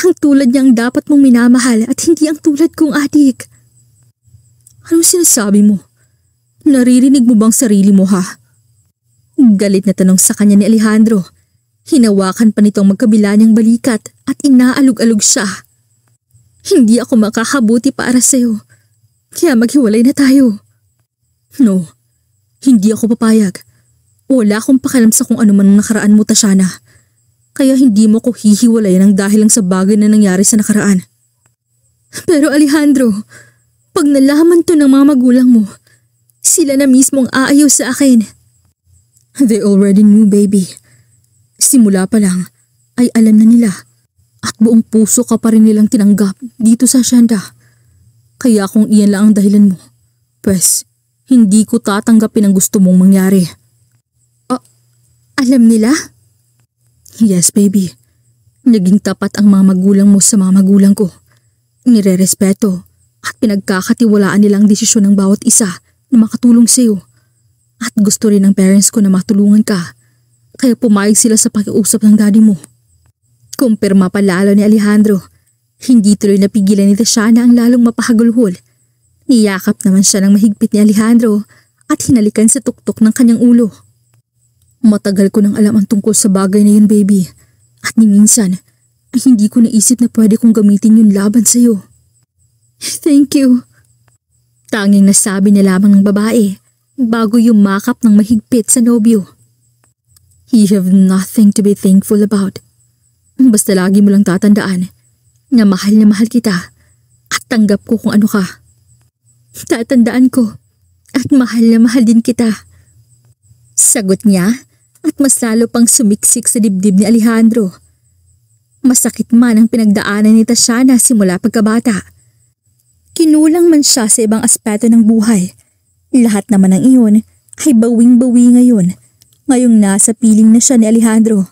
ang tulad niyang dapat mong minamahal at hindi ang tulad kong adik. Anong sinasabi mo? Naririnig mo bang sarili mo ha? Galit na tanong sa kanya ni Alejandro. Hinawakan pa nitong magkabila niyang balikat at inaalog-alog siya. Hindi ako makakabuti para sa'yo. Kaya maghiwalay na tayo. No, hindi ako papayag. Wala akong pakialam sa kung anuman ang nakaraan mo, Tashana. Kaya hindi mo ko hihiwalayan ng dahil lang sa bagay na nangyari sa nakaraan. Pero Alejandro, pag nalaman to ng mga magulang mo, sila na mismo ang aayaw sa akin. They already knew, baby. Simula pa lang, ay alam na nila. At buong puso ka pa rin nilang tinanggap dito sa Shanda. Kaya kung iyan lang ang dahilan mo, pwes, hindi ko tatanggapin ang gusto mong mangyari. O, ah, alam nila? Yes, baby. Naging tapat ang mga magulang mo sa mga magulang ko. Nirerespeto at pinagkakatiwalaan nilang desisyon ng bawat isa na makatulong sa iyo. At gusto rin ng parents ko na matulungan ka. Kaya pumayag sila sa pakiusap ng daddy mo. Kumpirma pa lalo ni Alejandro. Hindi tuloy napigilan ni Tashana ang lalong mapahagulhol. Niyakap naman siya ng mahigpit ni Alejandro at hinalikan sa tuktok ng kanyang ulo. Matagal ko nang alam ang tungkol sa bagay na yun, baby. At ni minsan, hindi ko naisip na pwede kong gamitin yung laban sa'yo. Thank you. Tanging nasabi na lamang ng babae bago yung yumakap ng mahigpit sa nobyo. You have nothing to be thankful about. Basta lagi mo lang tatandaan na mahal na mahal kita at tanggap ko kung ano ka. Tatandaan ko at mahal na mahal din kita. Sagot niya at mas lalo pang sumiksik sa dibdib ni Alejandro. Masakit man ang pinagdaanan ni Tashana simula pagkabata. Kinulang man siya sa ibang aspeto ng buhay. Lahat naman ng iyon ay bawing-bawi ngayon, ngayong nasa piling na siya ni Alejandro.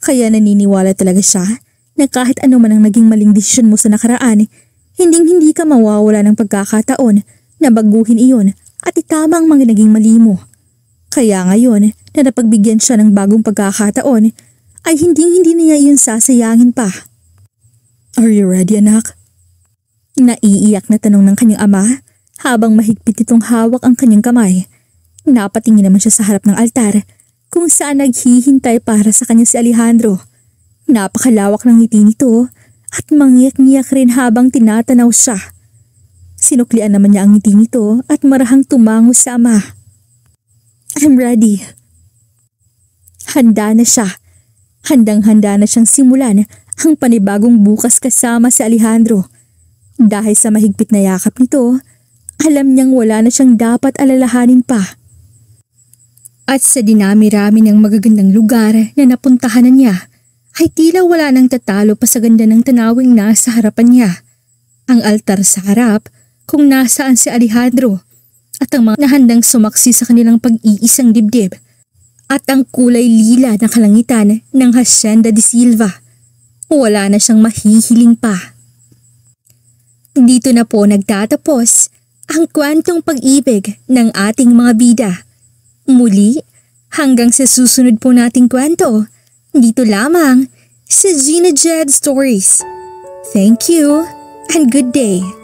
Kaya naniniwala talaga siya na kahit ano man ang naging maling desisyon mo sa nakaraan, hinding-hindi ka mawawala ng pagkakataon na baguhin iyon at itama ang mga naging mali mo. Kaya ngayon na napagbigyan siya ng bagong pagkakataon ay hindi hindi niya iyon sasayangin pa. Are you ready anak? Naiiyak na tanong ng kanyang ama habang mahigpit itong hawak ang kanyang kamay. Napatingin naman siya sa harap ng altar kung saan naghihintay para sa kanya si Alejandro. Napakalawak ng ngiti nito at mangiyak-ngiyak rin habang tinatanaw siya. Sinuklian naman niya ang ngiti nito at marahang tumango sa ama. I'm ready. Handa na siya. Handang-handa na siyang simulan ang panibagong bukas kasama si Alejandro. Dahil sa mahigpit na yakap nito, alam niyang wala na siyang dapat alalahanin pa. At sa dinami-rami ng magagandang lugar na napuntahanan niya, ay tila wala nang tatalo pa sa ganda ng tanawing nasa harapan niya. Ang altar sa harap kung nasaan si Alejandro at ang mga nahandang sumaksi sa kanilang pag-iisang dibdib at ang kulay lila ng kalangitan ng Hacienda de Silva. Wala na siyang mahihiling pa. Dito na po nagtatapos ang kwentong pag-ibig ng ating mga bida. Muli, hanggang sa susunod po nating kwento, dito lamang sa Gina Jed Stories. Thank you and good day.